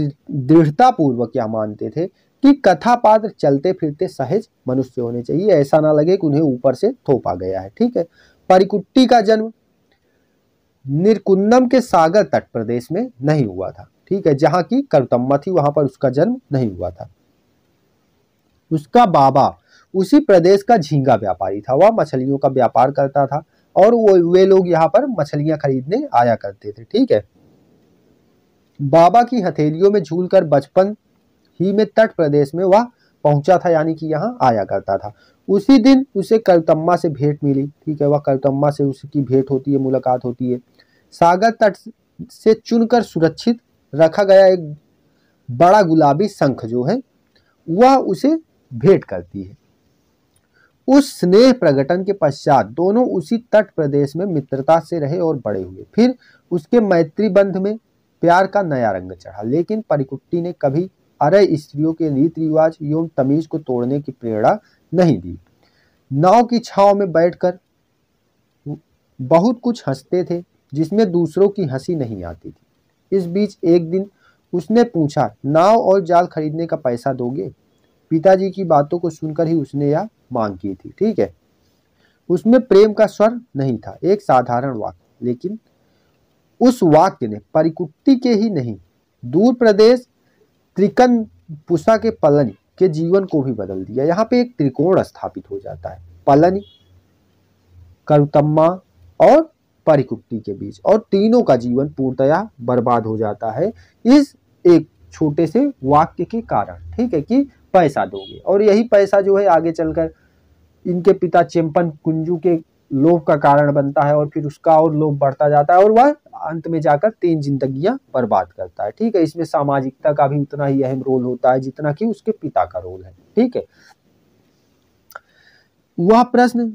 दृढ़तापूर्वक क्या मानते थे कि कथा पात्र चलते फिरते सहज मनुष्य होने चाहिए ऐसा ना लगे कि उन्हें ऊपर से थोपा गया है ठीक है परिकुट्टी का जन्म निरकुंदम के सागर तट प्रदेश में नहीं हुआ था ठीक है जहां की करतम्मा थी वहां पर उसका जन्म नहीं हुआ था उसका बाबा उसी प्रदेश का झींगा व्यापारी था वह मछलियों का व्यापार करता था और वो वे लोग यहाँ पर मछलियां खरीदने आया करते थे ठीक है बाबा की हथेलियों में झूलकर बचपन ही में तट प्रदेश में वह पहुंचा था यानी कि यहाँ आया करता था उसी दिन उसे करतम्मा से भेंट मिली ठीक है वह करतम्मा से उसकी भेंट होती है मुलाकात होती है सागर तट से चुनकर सुरक्षित रखा गया एक बड़ा गुलाबी शंख जो है वह उसे भेंट करती है उस स्नेह प्रगटन के पश्चात दोनों उसी तट प्रदेश में मित्रता से रहे और बड़े हुए फिर उसके मैत्री बंध में प्यार का नया रंग चढ़ा लेकिन परिकुट्टी ने कभी अरे स्त्रियों के रीति रिवाज एवं तमीज को तोड़ने की प्रेरणा नहीं दी नाव की छाव में बैठकर बहुत कुछ हंसते थे जिसमें दूसरों की हंसी नहीं आती थी इस बीच एक दिन उसने पूछा नाव और जाल खरीदने का पैसा दोगे पिताजी की बातों को सुनकर ही उसने यह मांग की थी ठीक है उसमें प्रेम का स्वर नहीं था एक साधारण वाक्य लेकिन उस वाक्य ने परिकुट्टी के ही नहीं दूर प्रदेश त्रिकन पुषा के पलनी के जीवन को भी बदल दिया यहाँ पे एक त्रिकोण स्थापित हो जाता है पलनी करुतम्मा और परिकुट्टी के बीच और तीनों का जीवन पूर्णतया बर्बाद हो जाता है इस एक छोटे से वाक्य के कारण ठीक है कि पैसा दोगे और यही पैसा जो है आगे चलकर इनके पिता चेम्पन कुंजू के लोभ का कारण बनता है और फिर उसका और लोभ बढ़ता जाता है और वह अंत में जाकर तीन जिंदगियां बर्बाद करता है ठीक है इसमें सामाजिकता का भी उतना ही अहम रोल होता है जितना कि उसके पिता का रोल है ठीक है वह प्रश्न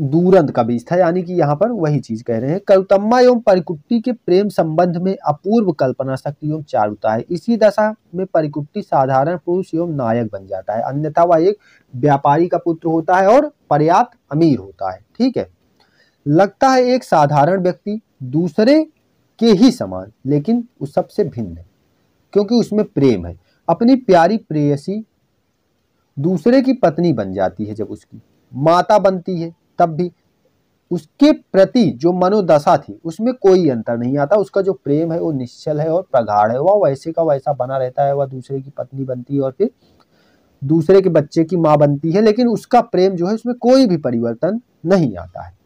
दूरंत का बीज था यानी कि यहाँ पर वही चीज कह रहे हैं करुतम्मा एवं परिकुट्टी के प्रेम संबंध में अपूर्व कल्पना शक्ति एवं चारुता है इसी दशा में परिकुट्टी साधारण पुरुष एवं नायक बन जाता है अन्यथा वह एक व्यापारी का पुत्र होता है और पर्याप्त अमीर होता है ठीक है लगता है एक साधारण व्यक्ति दूसरे के ही समान लेकिन उस सबसे भिन्न है क्योंकि उसमें प्रेम है अपनी प्यारी प्रेयसी दूसरे की पत्नी बन जाती है जब उसकी माता बनती है तब भी उसके प्रति जो मनोदशा थी उसमें कोई अंतर नहीं आता उसका जो प्रेम है वो निश्चल है और प्रगाढ़ है वह वैसे का वैसा बना रहता है वह दूसरे की पत्नी बनती है और फिर दूसरे के बच्चे की माँ बनती है लेकिन उसका प्रेम जो है उसमें कोई भी परिवर्तन नहीं आता है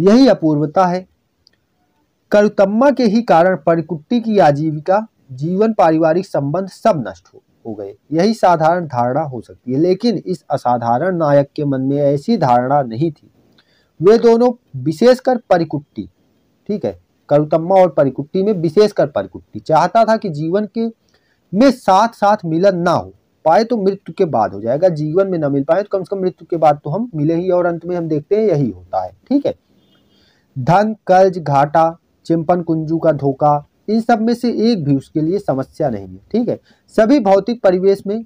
यही अपूर्वता है करुतम्मा के ही कारण परिकुट्टी की आजीविका जीवन पारिवारिक संबंध सब नष्ट हो हो गए यही साधारण धारणा हो सकती है लेकिन इस असाधारण नायक के मन में ऐसी धारणा नहीं थी वे दोनों विशेषकर परिकुट्टी ठीक है करुतम्मा और परिकुट्टी में विशेषकर परिकुट्टी चाहता था कि जीवन के में साथ साथ मिलन ना हो पाए तो मृत्यु के बाद हो जाएगा जीवन में ना मिल पाए तो कम से कम मृत्यु के बाद तो हम मिले ही और अंत में हम देखते हैं यही होता है ठीक है धन कर्ज घाटा चिंपन कुंजू का धोखा इन सब में से एक भी उसके लिए समस्या नहीं है ठीक है सभी भौतिक परिवेश में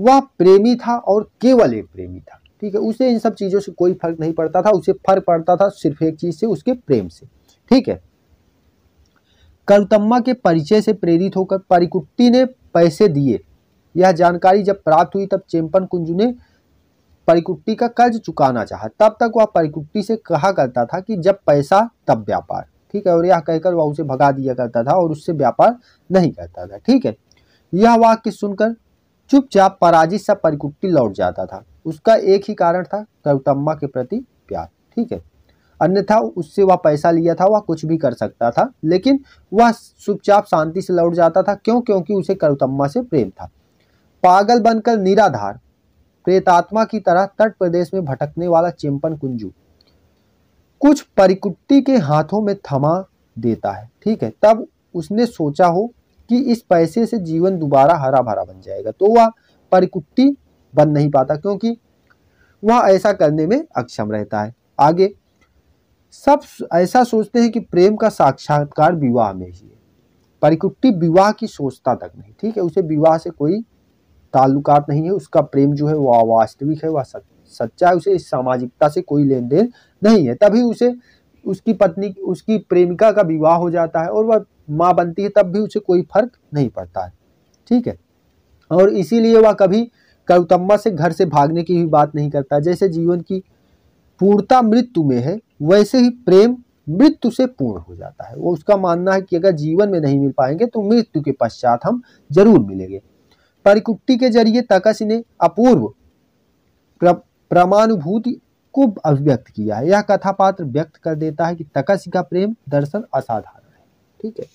वह प्रेमी था और केवल एक प्रेमी था ठीक है उसे इन सब चीज़ों से कोई फर्क नहीं पड़ता था उसे फर्क पड़ता था सिर्फ एक चीज़ से उसके प्रेम से ठीक है करुतम्मा के परिचय से प्रेरित होकर परिकुट्टी ने पैसे दिए यह जानकारी जब प्राप्त हुई तब चेम्पन कुंजू ने परिकुट्टी का कर्ज चुकाना चाहा तब तक वह परिकुट्टी से कहा करता था कि जब पैसा तब व्यापार ठीक है और यह कहकर वह उसे भगा दिया करता था और उससे व्यापार नहीं करता था ठीक है यह वाक्य सुनकर चुपचाप पराजित सा परिकुट्टी लौट जाता था उसका एक ही कारण था गौतम्मा के प्रति प्यार ठीक है अन्यथा उससे वह पैसा लिया था वह कुछ भी कर सकता था लेकिन वह चुपचाप शांति से लौट जाता था क्यों क्योंकि उसे कौतम्मा से प्रेम था पागल बनकर निराधार प्रेतात्मा की तरह तट प्रदेश में भटकने वाला चिंपन कुंजू कुछ परिकुट्टी के हाथों में थमा देता है ठीक है तब उसने सोचा हो कि इस पैसे से जीवन दोबारा हरा भरा बन जाएगा तो वह परिकुट्टी बन नहीं पाता क्योंकि वह ऐसा करने में अक्षम रहता है आगे सब ऐसा सोचते हैं कि प्रेम का साक्षात्कार विवाह में ही है परिकुट्टी विवाह की सोचता तक नहीं ठीक है उसे विवाह से कोई ताल्लुकात नहीं है उसका प्रेम जो है वह वास्तविक है वह सच्चा है उसे इस सामाजिकता से कोई लेन देन नहीं है तभी उसे उसकी पत्नी उसकी प्रेमिका का विवाह हो जाता है और वह माँ बनती है तब भी उसे कोई फर्क नहीं पड़ता है ठीक है और इसीलिए वह कभी कौतम्बा से घर से भागने की भी बात नहीं करता जैसे जीवन की पूर्णता मृत्यु में है वैसे ही प्रेम मृत्यु से पूर्ण हो जाता है वो उसका मानना है कि अगर जीवन में नहीं मिल पाएंगे तो मृत्यु के पश्चात हम जरूर मिलेंगे परिकुट्टी के जरिए तकस ने अपूर्व प्रमाणुभूति को अभिव्यक्त किया है यह कथा पात्र व्यक्त कर देता है कि तकस का प्रेम दर्शन असाधारण है ठीक है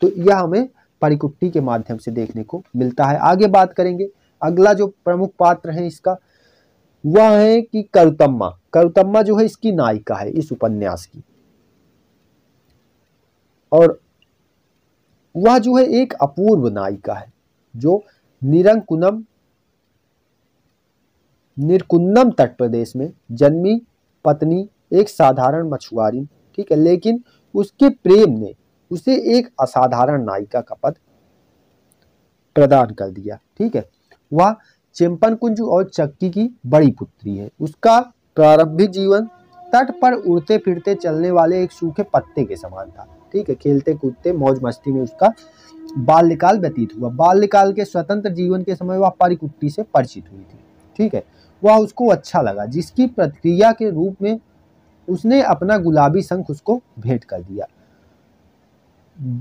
तो यह हमें परिकुट्टी के माध्यम से देखने को मिलता है आगे बात करेंगे अगला जो प्रमुख पात्र है इसका वह है कि करुतम्मा करुतम्मा जो है इसकी नायिका है इस उपन्यास की और वह जो है एक अपूर्व नायिका है जो निरंकुनम निरकुंदम तट प्रदेश में जन्मी पत्नी एक साधारण मछुआरी ठीक है लेकिन उसके प्रेम ने उसे एक असाधारण नायिका का पद प्रदान कर दिया ठीक है वह चिंपन कुंज और चक्की की बड़ी पुत्री है उसका प्रारंभिक जीवन तट पर उड़ते फिरते चलने वाले एक सूखे पत्ते के समान था ठीक है खेलते कूदते मौज मस्ती में उसका बाल्यकाल व्यतीत हुआ बाल्यकाल के स्वतंत्र जीवन के समय वह परिकुट्टी से परिचित हुई थी ठीक है वह उसको अच्छा लगा जिसकी प्रतिक्रिया के रूप में उसने अपना गुलाबी शंख उसको भेंट कर दिया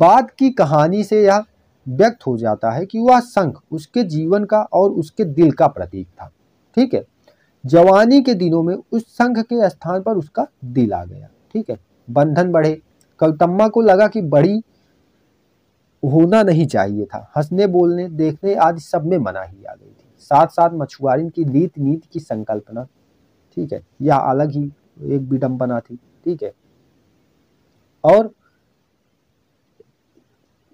बाद की कहानी से यह व्यक्त हो जाता है कि वह शंख उसके जीवन का और उसके दिल का प्रतीक था ठीक है जवानी के दिनों में उस संघ के स्थान पर उसका दिल आ गया ठीक है बंधन बढ़े कौतम्मा को लगा कि बड़ी होना नहीं चाहिए था हंसने बोलने देखने आदि सब में मना ही आ गई थी साथ साथ मछुआरिन की रीत नीति की संकल्पना ठीक है यह अलग ही एक विडम्बना थी ठीक है और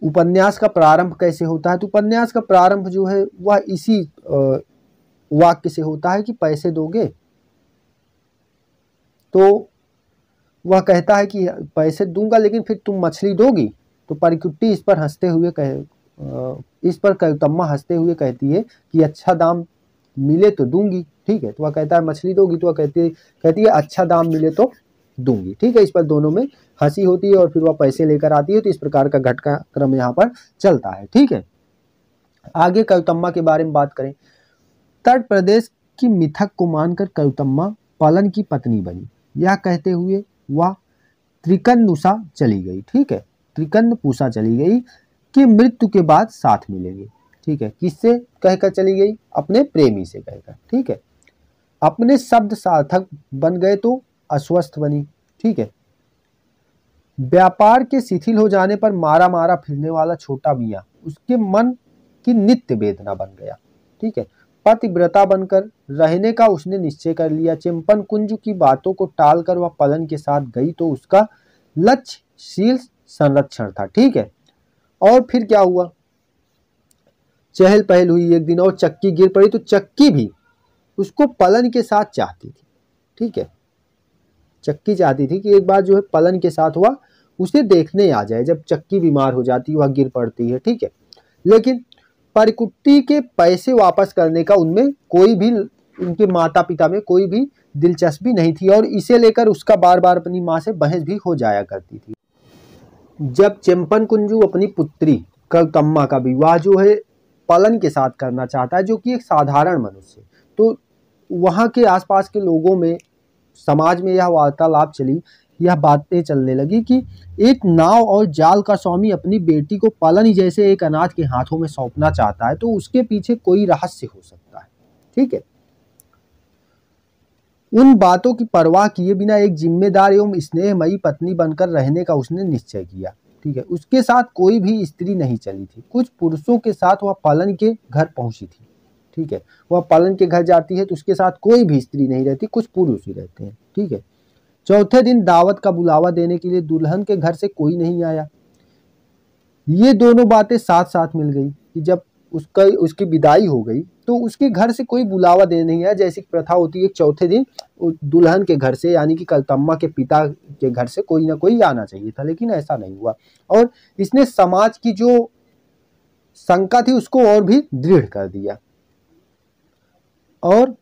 उपन्यास का प्रारंभ कैसे होता है तो उपन्यास का प्रारंभ जो है वह इसी वाक्य से होता है कि पैसे दोगे तो वह कहता है कि पैसे दूंगा लेकिन फिर तुम मछली दोगी तो परिकुट्टी इस पर हंसते हुए कह इस पर कौतम्मा हंसते हुए कहती है कि अच्छा दाम मिले तो दूंगी ठीक है तो वह कहता है मछली दोगी तो वह कहती है कहती है अच्छा दाम मिले तो दूंगी ठीक है इस पर दोनों में हंसी होती है और फिर वह पैसे लेकर आती है तो इस प्रकार का घटका क्रम यहाँ पर चलता है ठीक है आगे कयुतम्मा के बारे में बात करें तट प्रदेश की मिथक को मानकर कौतम्मा पलन की पत्नी बनी यह कहते हुए वह त्रिकंदुषा चली गई ठीक है त्रिकंद पूषा चली गई कि मृत्यु के बाद साथ मिलेंगे ठीक है किससे कहकर चली गई अपने प्रेमी से कहकर ठीक है अपने शब्द सार्थक बन गए तो अस्वस्थ बनी ठीक है व्यापार के शिथिल हो जाने पर मारा मारा फिरने वाला छोटा मियाँ उसके मन की नित्य वेदना बन गया ठीक है पतिव्रता बनकर रहने का उसने निश्चय कर लिया चिंपन कुंज की बातों को टालकर वह पलन के साथ गई तो उसका लक्ष्य शील संरक्षण था ठीक है और फिर क्या हुआ चहल पहल हुई एक दिन और चक्की गिर पड़ी तो चक्की भी उसको पलन के साथ चाहती थी ठीक है चक्की चाहती थी कि एक बार जो है पलन के साथ हुआ उसे देखने आ जाए जब चक्की बीमार हो जाती है वह गिर पड़ती है ठीक है लेकिन परकुट्टी के पैसे वापस करने का उनमें कोई भी उनके माता पिता में कोई भी दिलचस्पी नहीं थी और इसे लेकर उसका बार बार अपनी माँ से बहस भी हो जाया करती थी जब चंपन कुंजू अपनी पुत्री कलकम्मा का विवाह जो है पलन के साथ करना चाहता है जो कि एक साधारण मनुष्य तो वहाँ के आसपास के लोगों में समाज में यह वार्तालाप चली यह बातें चलने लगी कि एक नाव और जाल का स्वामी अपनी बेटी को पलन ही जैसे एक अनाथ के हाथों में सौंपना चाहता है तो उसके पीछे कोई रहस्य हो सकता है ठीक है उन बातों की परवाह किए बिना एक जिम्मेदार एवं स्नेहमयी पत्नी बनकर रहने का उसने निश्चय किया ठीक है उसके साथ कोई भी स्त्री नहीं चली थी कुछ पुरुषों के साथ वह पालन के घर पहुंची थी ठीक है वह पालन के घर जाती है तो उसके साथ कोई भी स्त्री नहीं रहती कुछ पुरुष ही रहते हैं ठीक है चौथे दिन दावत का बुलावा देने के लिए दुल्हन के घर से कोई नहीं आया ये दोनों बातें साथ साथ मिल गई कि जब उसका उसकी विदाई हो गई तो उसके घर से कोई बुलावा देने नहीं है जैसी प्रथा होती है चौथे दिन दुल्हन के घर से यानी कि कलतम्मा के पिता के घर से कोई ना कोई आना चाहिए था लेकिन ऐसा नहीं हुआ और इसने समाज की जो शंका थी उसको और भी दृढ़ कर दिया और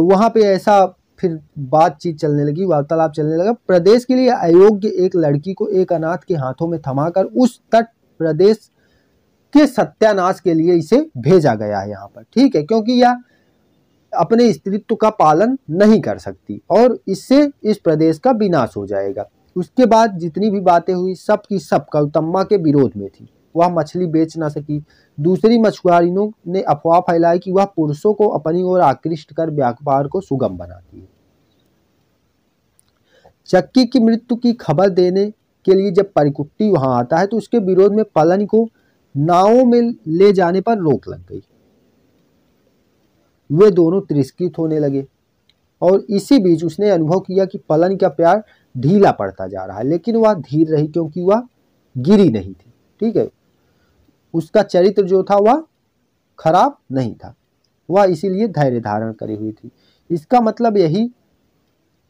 वहां पे ऐसा फिर बातचीत चलने लगी वार्तालाप चलने लगा प्रदेश के लिए अयोग्य एक लड़की को एक अनाथ के हाथों में थमाकर उस तट प्रदेश के सत्यानाश के लिए इसे भेजा गया है यहाँ पर ठीक है क्योंकि यह अपने स्त्रित्व का पालन नहीं कर सकती और इससे इस प्रदेश का विनाश हो जाएगा उसके बाद जितनी भी बातें हुई सब की सब गौतम्मा के विरोध में थी वह मछली बेच ना सकी दूसरी मछुआरिनों ने अफवाह फैलाई कि वह पुरुषों को अपनी ओर आकृष्ट कर व्यापार को सुगम बनाती है चक्की की मृत्यु की खबर देने के लिए जब परिकुट्टी वहां आता है तो उसके विरोध में पलन को नावों में ले जाने पर रोक लग गई वे दोनों तिरस्कृत होने लगे और इसी बीच उसने अनुभव किया कि पलन का प्यार ढीला पड़ता जा रहा है लेकिन वह धीर रही क्योंकि वह गिरी नहीं थी ठीक है उसका चरित्र जो था वह खराब नहीं था वह इसीलिए धैर्य धारण करी हुई थी इसका मतलब यही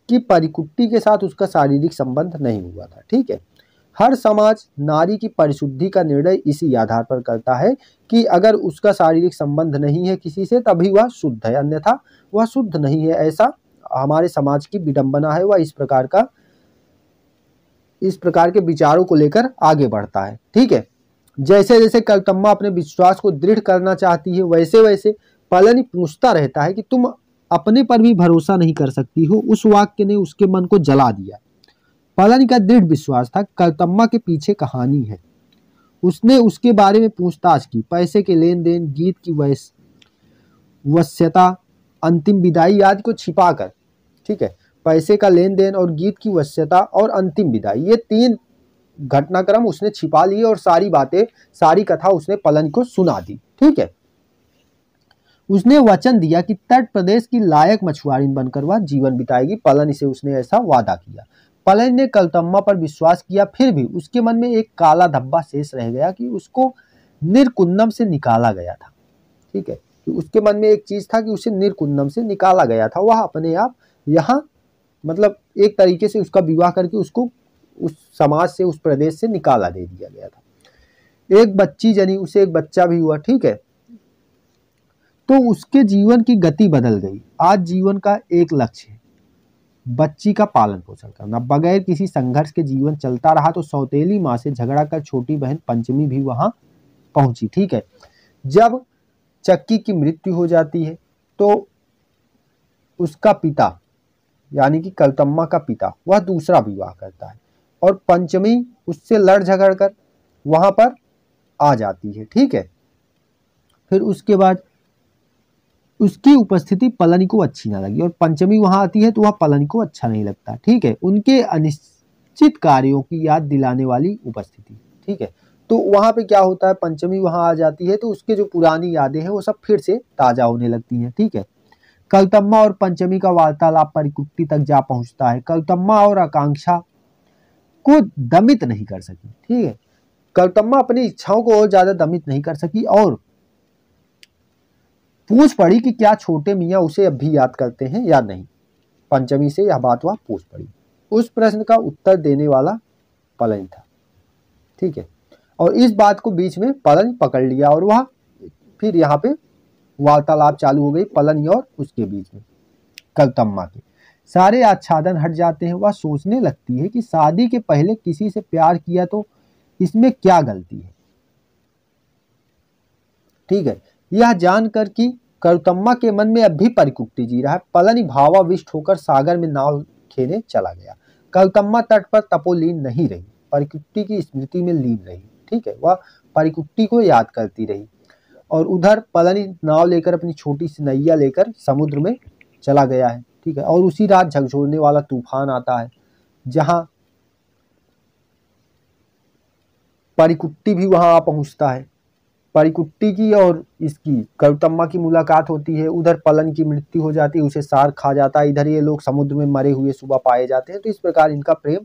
कि परिकुट्टी के साथ उसका शारीरिक संबंध नहीं हुआ था ठीक है हर समाज नारी की परिशुद्धि का निर्णय इसी आधार पर करता है कि अगर उसका शारीरिक संबंध नहीं है किसी से तभी वह शुद्ध है अन्यथा वह शुद्ध नहीं है ऐसा हमारे समाज की विडंबना है वह इस प्रकार का इस प्रकार के विचारों को लेकर आगे बढ़ता है ठीक है जैसे जैसे कर्तम्मा अपने विश्वास को दृढ़ करना चाहती है वैसे वैसे पलनी पूछता रहता है कि तुम अपने पर भी भरोसा नहीं कर सकती हो उस वाक्य ने उसके मन को जला दिया पलन का दृढ़ विश्वास था करतम्मा के पीछे कहानी है उसने उसके बारे में पूछताछ की पैसे के लेन देन गीत की वैस वश्यता अंतिम विदाई आदि को छिपाकर ठीक है पैसे का लेन देन और गीत की वश्यता और अंतिम विदाई ये तीन घटनाक्रम उसने छिपा लिए और सारी बातें सारी कथा उसने पलन को सुना दी ठीक है उसने वचन दिया कि तट प्रदेश की लायक मछुआरिन बनकर वह जीवन बिताएगी पलन से उसने ऐसा वादा किया पलन ने कलतम्मा पर विश्वास किया फिर भी उसके मन में एक काला धब्बा शेष रह गया कि उसको निरकुंदम से निकाला गया था ठीक है कि उसके मन में एक चीज़ था कि उसे निरकुंदम से निकाला गया था वह अपने आप यहाँ मतलब एक तरीके से उसका विवाह करके उसको उस समाज से उस प्रदेश से निकाला दे दिया गया था एक बच्ची जनी उसे एक बच्चा भी हुआ ठीक है तो उसके जीवन की गति बदल गई आज जीवन का एक लक्ष्य है बच्ची का पालन पोषण करना बगैर किसी संघर्ष के जीवन चलता रहा तो सौतेली माँ से झगड़ा कर छोटी बहन पंचमी भी वहां पहुंची ठीक है जब चक्की की मृत्यु हो जाती है तो उसका पिता यानी कि कलतम्मा का पिता वह दूसरा विवाह करता है और पंचमी उससे लड़ झगड़ कर वहाँ पर आ जाती है ठीक है फिर उसके बाद उसकी उपस्थिति पलनी को अच्छी ना लगी और पंचमी वहाँ आती है तो वह पलनी को अच्छा नहीं लगता ठीक है उनके अनिश्चित कार्यों की याद दिलाने वाली उपस्थिति ठीक है तो वहां पे क्या होता है पंचमी वहां आ जाती है तो उसके जो पुरानी यादें हैं वो सब फिर से ताज़ा होने लगती हैं ठीक है कलतम्मा और पंचमी का वार्तालाप परिकुट्टी तक जा पहुंचता है कलतम्मा और आकांक्षा को दमित नहीं कर सकी ठीक है कलतम्मा अपनी इच्छाओं को और ज़्यादा दमित नहीं कर सकी और पूछ पड़ी कि क्या छोटे मियाँ उसे अब भी याद करते हैं या नहीं पंचमी से यह बात वह पूछ पड़ी उस प्रश्न का उत्तर देने वाला पलन था ठीक है और इस बात को बीच में पलन पकड़ लिया और वह फिर यहाँ पे वार्तालाप चालू हो गई पलन और उसके बीच में कलतम्मा के सारे आच्छादन हट जाते हैं वह सोचने लगती है कि शादी के पहले किसी से प्यार किया तो इसमें क्या गलती है ठीक है यह जानकर कि करुतम्मा के मन में अब भी परिकुप्ति जी रहा है पलन भावाविष्ट होकर सागर में नाव खेने चला गया करुतम्मा तट पर तपोलीन नहीं रही परिकुप्ति की स्मृति में लीन रही ठीक है वह परिकुप्ति को याद करती रही और उधर पलनी नाव लेकर अपनी छोटी सी नैया लेकर समुद्र में चला गया है ठीक है और उसी रात झकझोरने वाला तूफान आता है जहां परिकुट्टी भी वहाँ आ पहुंचता है परिकुट्टी की और इसकी करुतम्मा की मुलाकात होती है उधर पलन की मृत्यु हो जाती है उसे सार खा जाता है इधर ये लोग समुद्र में मरे हुए सुबह पाए जाते हैं तो इस प्रकार इनका प्रेम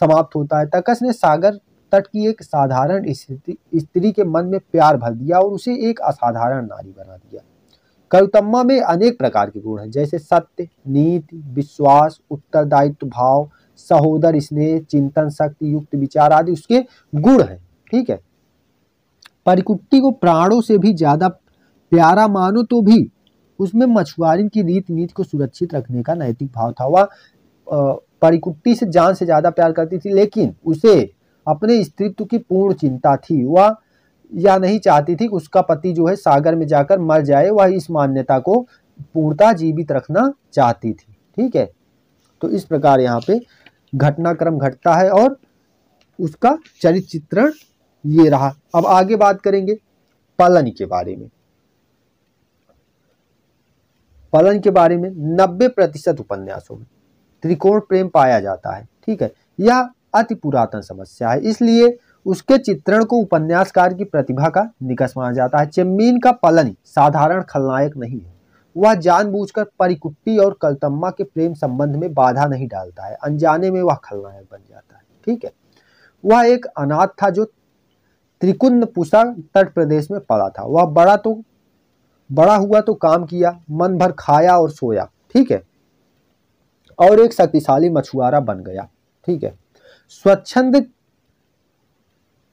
समाप्त होता है तकस ने सागर तट की एक साधारण स्त्री स्त्री के मन में प्यार भर दिया और उसे एक असाधारण नारी बना दिया करुतम्मा में अनेक प्रकार के गुण हैं जैसे सत्य नीति विश्वास उत्तरदायित्व भाव सहोदर स्नेह चिंतन शक्ति युक्त विचार आदि उसके गुण हैं ठीक है परिकुट्टी को प्राणों से भी ज़्यादा प्यारा मानो तो भी उसमें मछुआरिन की रीत नीति को सुरक्षित रखने का नैतिक भाव था वह परिकुट्टी से जान से ज़्यादा प्यार करती थी लेकिन उसे अपने स्त्रित्व की पूर्ण चिंता थी वह या नहीं चाहती थी कि उसका पति जो है सागर में जाकर मर जाए वह इस मान्यता को पूर्णता जीवित रखना चाहती थी ठीक है तो इस प्रकार यहाँ पे घटनाक्रम घटता है और उसका चरित्र चित्रण ये रहा अब आगे बात करेंगे पलन के बारे में पलन के बारे में 90 प्रतिशत उपन्यासों में त्रिकोण प्रेम पाया जाता है ठीक है यह अति पुरातन समस्या है इसलिए उसके चित्रण को उपन्यासकार की प्रतिभा का निकस माना जाता है चेम्मीन का पलन साधारण खलनायक नहीं है वह जानबूझकर परिकुट्टी और कलतम्मा के प्रेम संबंध में बाधा नहीं डालता है अनजाने में वह खलनायक बन जाता है ठीक है वह एक अनाथ था जो पुषा तट प्रदेश में पड़ा था वह बड़ा तो बड़ा हुआ तो काम किया मन भर खाया और सोया ठीक है और एक शक्तिशाली मछुआरा बन गया ठीक है स्वच्छंद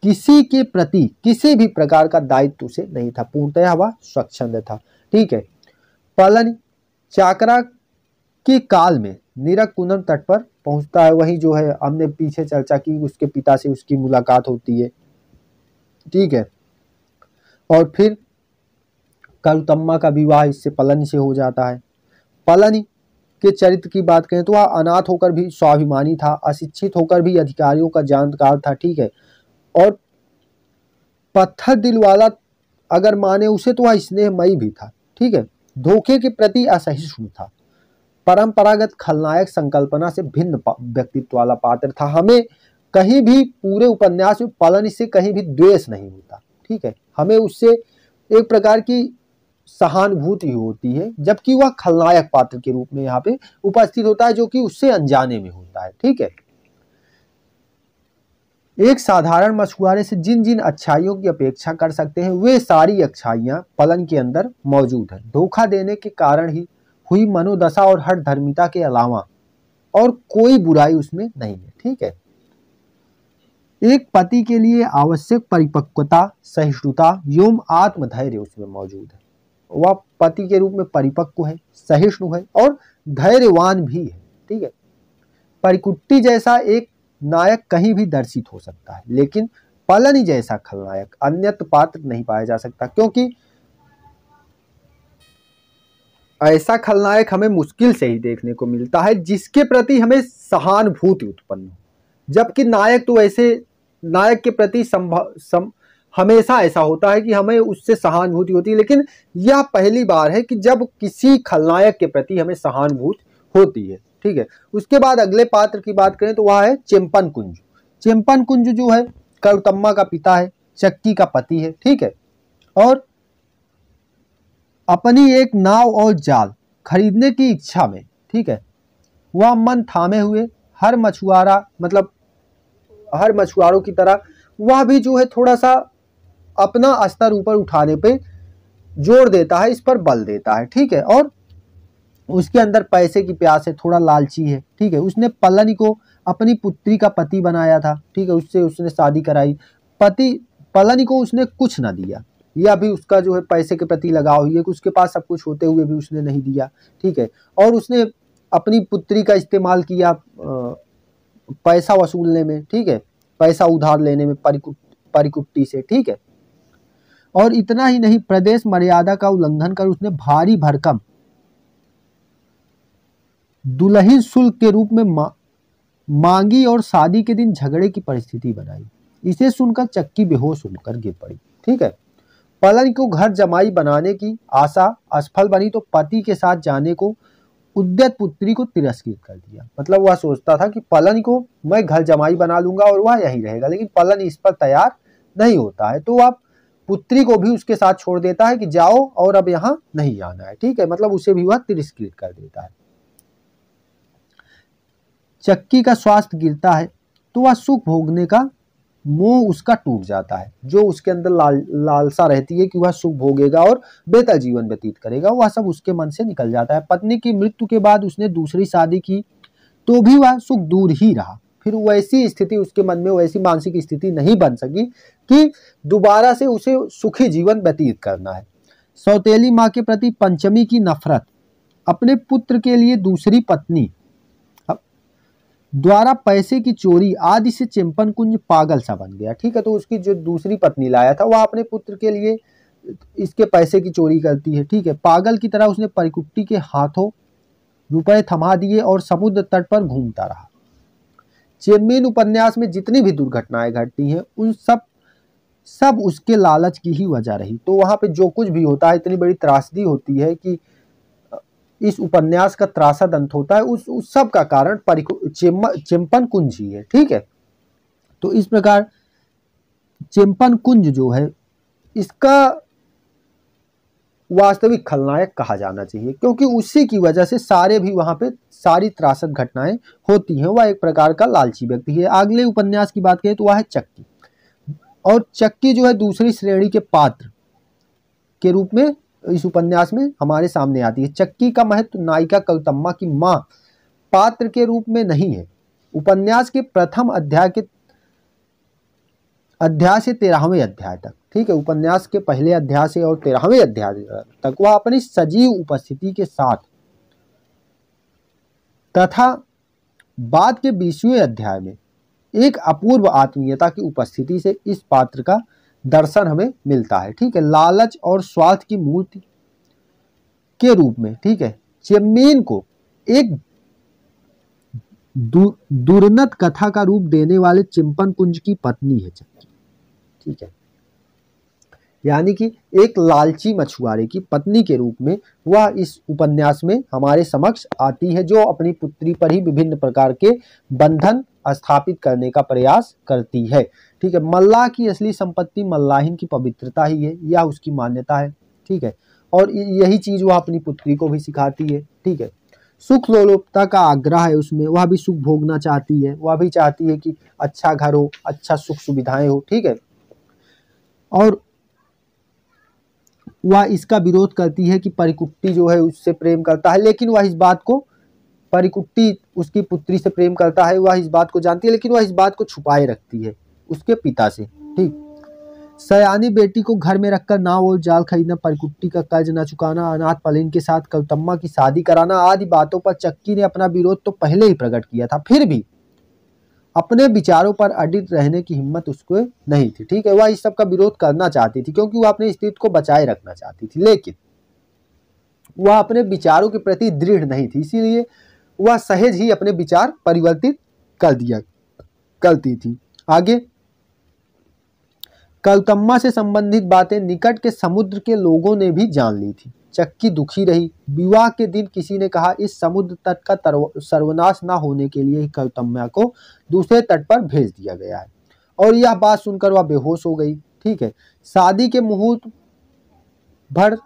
किसी के प्रति किसी भी प्रकार का दायित्व उसे नहीं था पूर्णतया वह स्वच्छंद था ठीक है पलन चाकरा के काल में नीरक कुंदन तट पर पहुंचता है वही जो है हमने पीछे चर्चा की उसके पिता से उसकी मुलाकात होती है ठीक है और फिर करुतम्मा का विवाह इससे पलन से हो जाता है पलन के चरित्र की बात करें तो वह अनाथ होकर भी स्वाभिमानी था अशिक्षित होकर भी अधिकारियों का जानकार था ठीक है और पत्थर दिल वाला अगर माने उसे तो वह स्नेहमयी भी था ठीक है धोखे के प्रति असहिष्णु था परंपरागत खलनायक संकल्पना से भिन्न व्यक्तित्व वाला पात्र था हमें कहीं भी पूरे उपन्यास में पलन से कहीं भी द्वेष नहीं होता ठीक है हमें उससे एक प्रकार की सहानुभूति होती है जबकि वह खलनायक पात्र के रूप में यहाँ पे उपस्थित होता है जो कि उससे अनजाने में होता है ठीक है एक साधारण मछुआरे से जिन जिन अच्छाइयों की अपेक्षा कर सकते हैं वे सारी अच्छाइयां पलन के अंदर मौजूद है धोखा देने के कारण ही हुई मनोदशा और हर धर्मिता के अलावा और कोई बुराई उसमें नहीं है ठीक है एक पति के लिए आवश्यक परिपक्वता सहिष्णुता एवं आत्मधैर्य उसमें मौजूद है वह पति के रूप में परिपक्व है सहिष्णु है और धैर्यवान भी है ठीक है परिकुट्टी जैसा एक नायक कहीं भी दर्शित हो सकता है लेकिन पलनी जैसा खलनायक अन्यत पात्र नहीं पाया जा सकता क्योंकि ऐसा खलनायक हमें मुश्किल से ही देखने को मिलता है जिसके प्रति हमें सहानुभूति उत्पन्न हो जबकि नायक तो ऐसे नायक के प्रति संभव सम, हमेशा ऐसा होता है कि हमें उससे सहानुभूति होती है लेकिन यह पहली बार है कि जब किसी खलनायक के प्रति हमें सहानुभूति होती है ठीक है उसके बाद अगले पात्र की बात करें तो वह है चिंपन कुंज चिंपन कुंज जो है करुतम्मा का पिता है चक्की का पति है ठीक है और अपनी एक नाव और जाल खरीदने की इच्छा में ठीक है वह मन थामे हुए हर मछुआरा मतलब हर मछुआरों की तरह वह भी जो है थोड़ा सा अपना स्तर ऊपर उठाने पे जोर देता है इस पर बल देता है ठीक है और उसके अंदर पैसे की प्यास है थोड़ा लालची है ठीक है उसने पलनी को अपनी पुत्री का पति बनाया था ठीक है उससे उसने शादी कराई पति पलनी को उसने कुछ ना दिया या भी उसका जो है पैसे के प्रति लगाव हुई है कि उसके पास सब कुछ होते हुए भी उसने नहीं दिया ठीक है और उसने अपनी पुत्री का इस्तेमाल किया पैसा वसूलने में ठीक है पैसा उधार लेने में परिकुट परिकुट्टी से ठीक है और इतना ही नहीं प्रदेश मर्यादा का उल्लंघन कर उसने भारी भरकम दुल्हन शुल्क के रूप में मा, मांगी और शादी के दिन झगड़े की परिस्थिति बनाई इसे सुनकर चक्की बेहोश होकर गिर पड़ी ठीक है पलन को घर जमाई बनाने की आशा असफल बनी तो पति के साथ जाने को उद्यत पुत्री को तिरस्कृत कर दिया मतलब वह सोचता था कि पलन को मैं घर जमाई बना लूंगा और वह यही रहेगा लेकिन पलन इस पर तैयार नहीं होता है तो आप पुत्री को भी उसके साथ छोड़ देता है कि जाओ और अब यहाँ नहीं आना है ठीक है मतलब उसे भी वह तिरस्कृत कर देता है चक्की का स्वास्थ्य गिरता है तो वह सुख भोगने का मोह उसका टूट जाता है जो उसके अंदर लाल लालसा रहती है कि वह सुख भोगेगा और बेहतर जीवन व्यतीत करेगा वह सब उसके मन से निकल जाता है पत्नी की मृत्यु के बाद उसने दूसरी शादी की तो भी वह सुख दूर ही रहा फिर वैसी स्थिति उसके मन में वैसी मानसिक स्थिति नहीं बन सकी कि दोबारा से उसे सुखी जीवन व्यतीत करना है सौतेली माँ के प्रति पंचमी की नफरत अपने पुत्र के लिए दूसरी पत्नी द्वारा पैसे की चोरी आदि से चिंपन कुंज पागल सा बन गया ठीक है तो उसकी जो दूसरी पत्नी लाया था वह अपने पुत्र के लिए इसके पैसे की चोरी करती है ठीक है पागल की तरह उसने परिकुट्टी के हाथों रुपए थमा दिए और समुद्र तट पर घूमता रहा चेम्मीन उपन्यास में जितनी भी दुर्घटनाएं घटती हैं उन सब सब उसके लालच की ही वजह रही तो वहाँ पे जो कुछ भी होता है इतनी बड़ी त्रासदी होती है कि इस उपन्यास का त्रासद अंत होता है उस उस सब का कारण चिंपन कुंज ही है ठीक है तो इस प्रकार चिंपन कुंज जो है इसका वास्तविक खलनायक कहा जाना चाहिए क्योंकि उसी की वजह से सारे भी वहां पे सारी त्रासद घटनाएं होती हैं वह एक प्रकार का लालची व्यक्ति है अगले उपन्यास की बात करें तो वह है चक्की और चक्की जो है दूसरी श्रेणी के पात्र के रूप में इस उपन्यास में हमारे सामने आती है चक्की का महत्व नायिका कौतम्मा की माँ पात्र के रूप में नहीं है उपन्यास के प्रथम अध्याय के अध्याय से तेरहवें अध्याय तक ठीक है उपन्यास के पहले अध्याय से और तेरहवें अध्याय तक वह अपनी सजीव उपस्थिति के साथ तथा बाद के बीसवें अध्याय में एक अपूर्व आत्मीयता की उपस्थिति से इस पात्र का दर्शन हमें मिलता है ठीक है लालच और स्वार्थ की मूर्ति के रूप में ठीक है चेम्मेन को एक दुर्नत कथा का रूप देने वाले चिंपन पुंज की पत्नी है चक्की ठीक है यानी कि एक लालची मछुआरे की पत्नी के रूप में वह इस उपन्यास में हमारे समक्ष आती है जो अपनी पुत्री पर ही विभिन्न प्रकार के बंधन स्थापित करने का प्रयास करती है ठीक है मल्लाह की असली संपत्ति मल्लाहिन की पवित्रता ही है या उसकी मान्यता है ठीक है और यही चीज़ वह अपनी पुत्री को भी सिखाती है ठीक है सुख लोलोपता का आग्रह है उसमें वह भी सुख भोगना चाहती है वह भी चाहती है कि अच्छा घर हो अच्छा सुख सुविधाएं हो ठीक है और वह इसका विरोध करती है कि परिकुप्ति जो है उससे प्रेम करता है लेकिन वह इस बात को परिकुट्टी उसकी पुत्री से प्रेम करता है वह इस बात को जानती है लेकिन वह इस बात को छुपाए रखती है उसके पिता से ठीक सयानी बेटी को घर में रखकर ना वो जाल खरीदना परिकुट्टी का कर्ज न चुकाना अनाथ पलिन के साथ कौतम्मा की शादी कराना आदि बातों पर चक्की ने अपना विरोध तो पहले ही प्रकट किया था फिर भी अपने विचारों पर अडिट रहने की हिम्मत उसको नहीं थी ठीक है वह इस सब का विरोध करना चाहती थी क्योंकि वह अपने स्थिति को बचाए रखना चाहती थी लेकिन वह अपने विचारों के प्रति दृढ़ नहीं थी इसीलिए वह सहेज ही अपने विचार परिवर्तित कर दिया करती थी आगे कलतम्मा से संबंधित बातें निकट के समुद्र के लोगों ने भी जान ली थी चक्की दुखी रही विवाह के दिन किसी ने कहा इस समुद्र तट का सर्वनाश ना होने के लिए ही कलतम्मा को दूसरे तट पर भेज दिया गया है और यह बात सुनकर वह बेहोश हो गई ठीक है शादी के मुहूर्त भर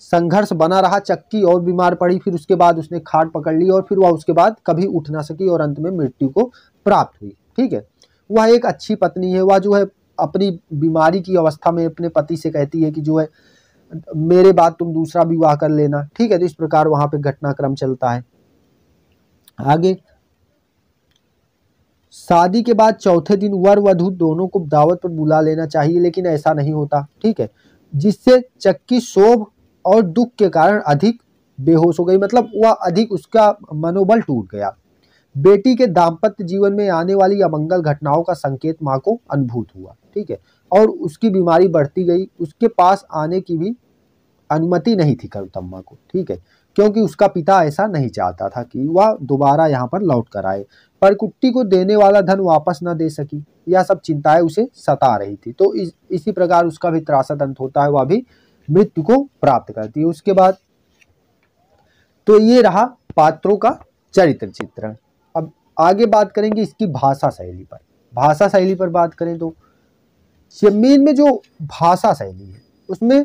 संघर्ष बना रहा चक्की और बीमार पड़ी फिर उसके बाद उसने खाट पकड़ ली और फिर वह उसके बाद कभी उठ ना सकी और अंत में मृत्यु को प्राप्त हुई ठीक है वह एक अच्छी पत्नी है वह जो है अपनी बीमारी की अवस्था में अपने पति से कहती है कि जो है मेरे बाद तुम दूसरा विवाह कर लेना ठीक है तो इस प्रकार वहां पे घटनाक्रम चलता है आगे शादी के बाद चौथे दिन वर वधु दोनों को दावत पर बुला लेना चाहिए लेकिन ऐसा नहीं होता ठीक है जिससे चक्की शोभ और दुख के कारण अधिक बेहोश हो गई मतलब वह अधिक उसका मनोबल टूट गया बेटी के दाम्पत्य जीवन में आने वाली अमंगल घटनाओं का संकेत माँ को अनुभूत हुआ ठीक है और उसकी बीमारी बढ़ती गई उसके पास आने की भी अनुमति नहीं थी करुतम्मा को ठीक है क्योंकि उसका पिता ऐसा नहीं चाहता था कि वह दोबारा यहाँ पर लौट कर आए पर कुट्टी को देने वाला धन वापस न दे सकी यह सब चिंताएं उसे सता रही थी तो इस इसी प्रकार उसका भी त्रासद अंत होता है वह भी मृत्यु को प्राप्त करती है उसके बाद तो ये रहा पात्रों का चरित्र चित्रण अब आगे बात करेंगे इसकी भाषा शैली पर भाषा शैली पर बात करें तो चम्मीन में जो भाषा शैली है उसमें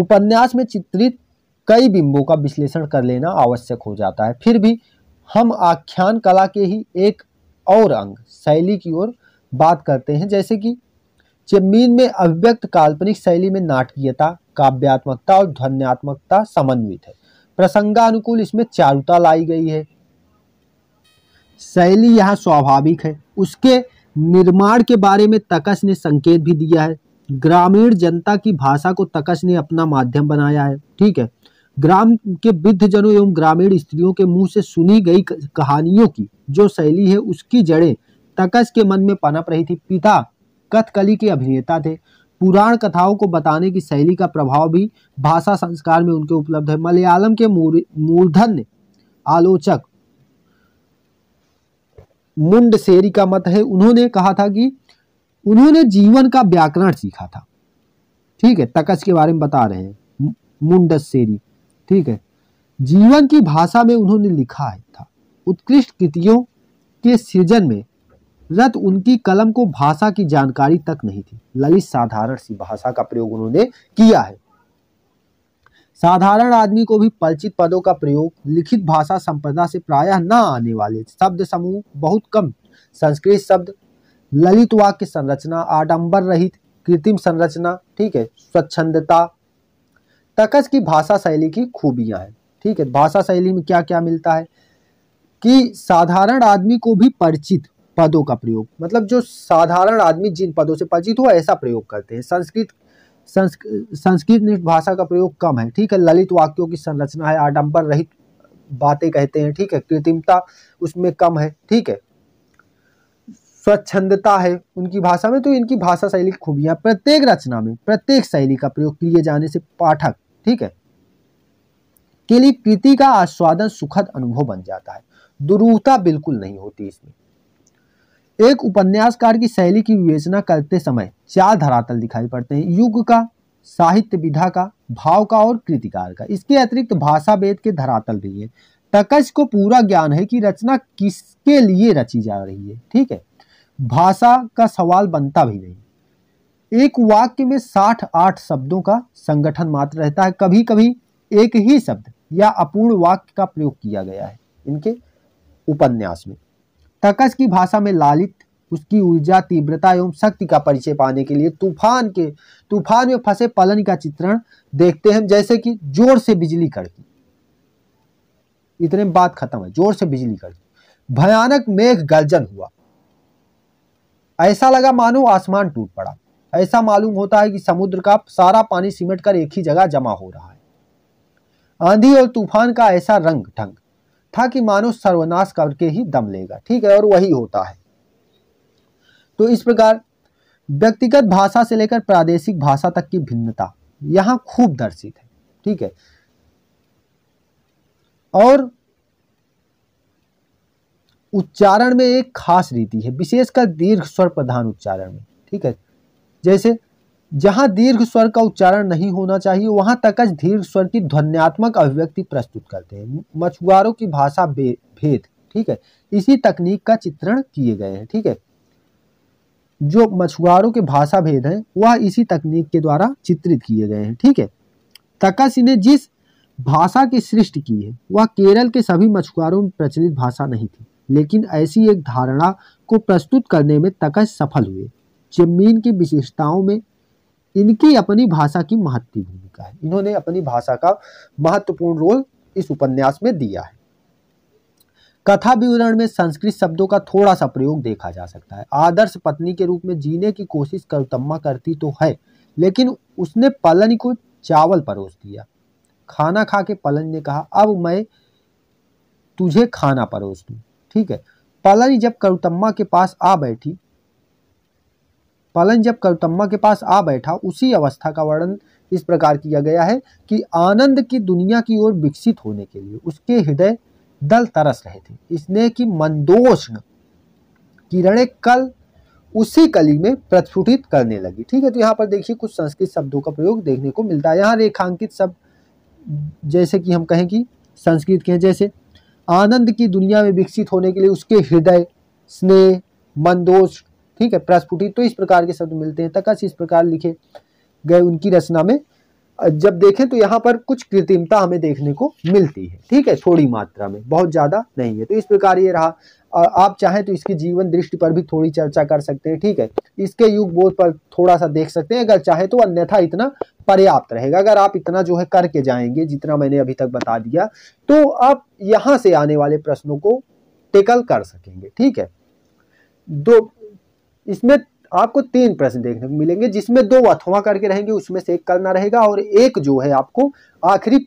उपन्यास में चित्रित कई बिंबों का विश्लेषण कर लेना आवश्यक हो जाता है फिर भी हम आख्यान कला के ही एक और अंग शैली की ओर बात करते हैं जैसे कि चिमीन में अभिव्यक्त काल्पनिक शैली में नाटकीयता काव्यात्मकता और ध्वनियात्मकता समन्वित है प्रसंगानुकूल इसमें चारुता लाई गई है शैली यहाँ स्वाभाविक है उसके निर्माण के बारे में तकस ने संकेत भी दिया है ग्रामीण जनता की भाषा को तकस ने अपना माध्यम बनाया है ठीक है ग्राम के वृद्ध जनों एवं ग्रामीण स्त्रियों के मुंह से सुनी गई कहानियों की जो शैली है उसकी जड़ें तकस के मन में पनप रही थी पिता कथकली के अभिनेता थे पुराण कथाओं को बताने की शैली का प्रभाव भी भाषा संस्कार में उनके उपलब्ध है मलयालम के मूर्धन्य आलोचक मुंडसेरी का मत है उन्होंने कहा था कि उन्होंने जीवन का व्याकरण सीखा था ठीक है तकस के बारे में बता रहे हैं मुंडसेरी ठीक है जीवन की भाषा में उन्होंने लिखा है था उत्कृष्ट कृतियों के सृजन में लत उनकी कलम को भाषा की जानकारी तक नहीं थी ललित साधारण सी भाषा का प्रयोग उन्होंने किया है साधारण आदमी को भी परिचित पदों का प्रयोग लिखित भाषा संपदा से प्रायः न आने वाले शब्द समूह बहुत कम संस्कृत शब्द ललित वाक्य संरचना आडंबर रहित कृत्रिम संरचना ठीक है स्वच्छंदता तकस की भाषा शैली की खूबियां हैं ठीक है भाषा शैली में क्या क्या मिलता है कि साधारण आदमी को भी परिचित पदों का प्रयोग मतलब जो साधारण आदमी जिन पदों से परिचित हुआ ऐसा प्रयोग करते हैं संस्कृत संस्कृत भाषा का प्रयोग कम है ठीक है ललित वाक्यों की संरचना है आडम्बर रहित बातें कहते हैं ठीक है कृत्रिमता उसमें कम है ठीक है स्वच्छंदता है उनकी भाषा में तो इनकी भाषा शैली की खूबियां प्रत्येक रचना में प्रत्येक शैली का प्रयोग किए जाने से पाठक ठीक है के लिए कृति का आस्वादन सुखद अनुभव बन जाता है दुरूहता बिल्कुल नहीं होती इसमें एक उपन्यासकार की शैली की विवेचना करते समय चार धरातल दिखाई पड़ते हैं युग का साहित्य विधा का भाव का और कृतिकार का इसके अतिरिक्त भाषा वेद के धरातल भी है तकश को पूरा ज्ञान है कि रचना किसके लिए रची जा रही है ठीक है भाषा का सवाल बनता भी नहीं एक वाक्य में साठ आठ शब्दों का संगठन मात्र रहता है कभी कभी एक ही शब्द या अपूर्ण वाक्य का प्रयोग किया गया है इनके उपन्यास में तकस की भाषा में लालित उसकी ऊर्जा तीव्रता एवं शक्ति का परिचय पाने के लिए तूफान के तूफान में फंसे पलन का चित्रण देखते हैं जैसे कि जोर से बिजली कड़की इतने बात खत्म है जोर से बिजली कड़की भयानक मेघ गर्जन हुआ ऐसा लगा मानो आसमान टूट पड़ा ऐसा मालूम होता है कि समुद्र का सारा पानी सिमट कर एक ही जगह जमा हो रहा है आंधी और तूफान का ऐसा रंग ढंग था कि मानो सर्वनाश करके ही दम लेगा ठीक है और वही होता है तो इस प्रकार व्यक्तिगत भाषा से लेकर प्रादेशिक भाषा तक की भिन्नता यहां खूब दर्शित है ठीक है और उच्चारण में एक खास रीति है विशेषकर दीर्घ स्वर प्रधान उच्चारण में ठीक है जैसे जहां दीर्घ स्वर का उच्चारण नहीं होना चाहिए वहां तकज दीर्घ स्वर की ध्वन्यात्मक अभिव्यक्ति प्रस्तुत करते हैं मछुआरों की भाषा भेद ठीक है इसी तकनीक का चित्रण किए गए हैं ठीक है जो मछुआरों के भाषा भेद हैं वह इसी तकनीक के द्वारा चित्रित किए गए हैं ठीक है तकस ने जिस भाषा की सृष्टि की है वह केरल के सभी मछुआरों में प्रचलित भाषा नहीं थी लेकिन ऐसी एक धारणा को प्रस्तुत करने में तकस सफल हुए जमीन की विशेषताओं में इनकी अपनी भाषा की महत्व भूमिका है इन्होंने अपनी भाषा का महत्वपूर्ण रोल इस उपन्यास में दिया है कथा विवरण में संस्कृत शब्दों का थोड़ा सा प्रयोग देखा जा सकता है आदर्श पत्नी के रूप में जीने की कोशिश करुतम्मा करती तो है लेकिन उसने पलन को चावल परोस दिया खाना खा के पलन ने कहा अब मैं तुझे खाना परोस दू ठीक है पलन जब करुतम्मा के पास आ बैठी पालन जब कौतम्बा के पास आ बैठा उसी अवस्था का वर्णन इस प्रकार किया गया है कि आनंद की दुनिया की ओर विकसित होने के लिए उसके हृदय दल तरस रहे थे इसने कि मंदोष्ण किरण कल उसी कली में प्रस्फुटित करने लगी ठीक है तो यहाँ पर देखिए कुछ संस्कृत शब्दों का प्रयोग देखने को मिलता है यहाँ रेखांकित शब्द जैसे कि हम कहें कि संस्कृत के जैसे आनंद की दुनिया में विकसित होने के लिए उसके हृदय स्नेह मंदोष ठीक है प्रस्फुटित तो इस प्रकार के शब्द मिलते हैं तकस इस प्रकार लिखे गए उनकी रचना में जब देखें तो यहाँ पर कुछ कृत्रिमता हमें देखने को मिलती है ठीक है थोड़ी मात्रा में बहुत ज़्यादा नहीं है तो इस प्रकार ये रहा आप चाहें तो इसकी जीवन दृष्टि पर भी थोड़ी चर्चा कर सकते हैं ठीक है इसके युग बोध पर थोड़ा सा देख सकते हैं अगर चाहे तो अन्यथा इतना पर्याप्त रहेगा अगर आप इतना जो है करके जाएंगे जितना मैंने अभी तक बता दिया तो आप यहाँ से आने वाले प्रश्नों को टेकल कर सकेंगे ठीक है दो इसमें आपको तीन प्रश्न देखने को मिलेंगे जिसमें दो अथवा करके रहेंगे उसमें से एक करना रहेगा और एक जो है आपको आखिरी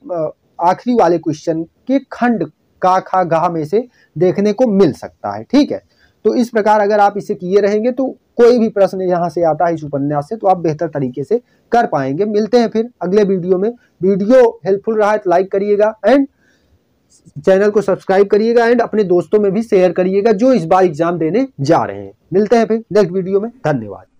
आखिरी वाले क्वेश्चन के खंड का खा गा में से देखने को मिल सकता है ठीक है तो इस प्रकार अगर आप इसे किए रहेंगे तो कोई भी प्रश्न यहाँ से आता है इस उपन्यास से तो आप बेहतर तरीके से कर पाएंगे मिलते हैं फिर अगले वीडियो में वीडियो हेल्पफुल रहा है तो लाइक करिएगा एंड चैनल को सब्सक्राइब करिएगा एंड अपने दोस्तों में भी शेयर करिएगा जो इस बार एग्जाम देने जा रहे हैं मिलते हैं फिर नेक्स्ट वीडियो में धन्यवाद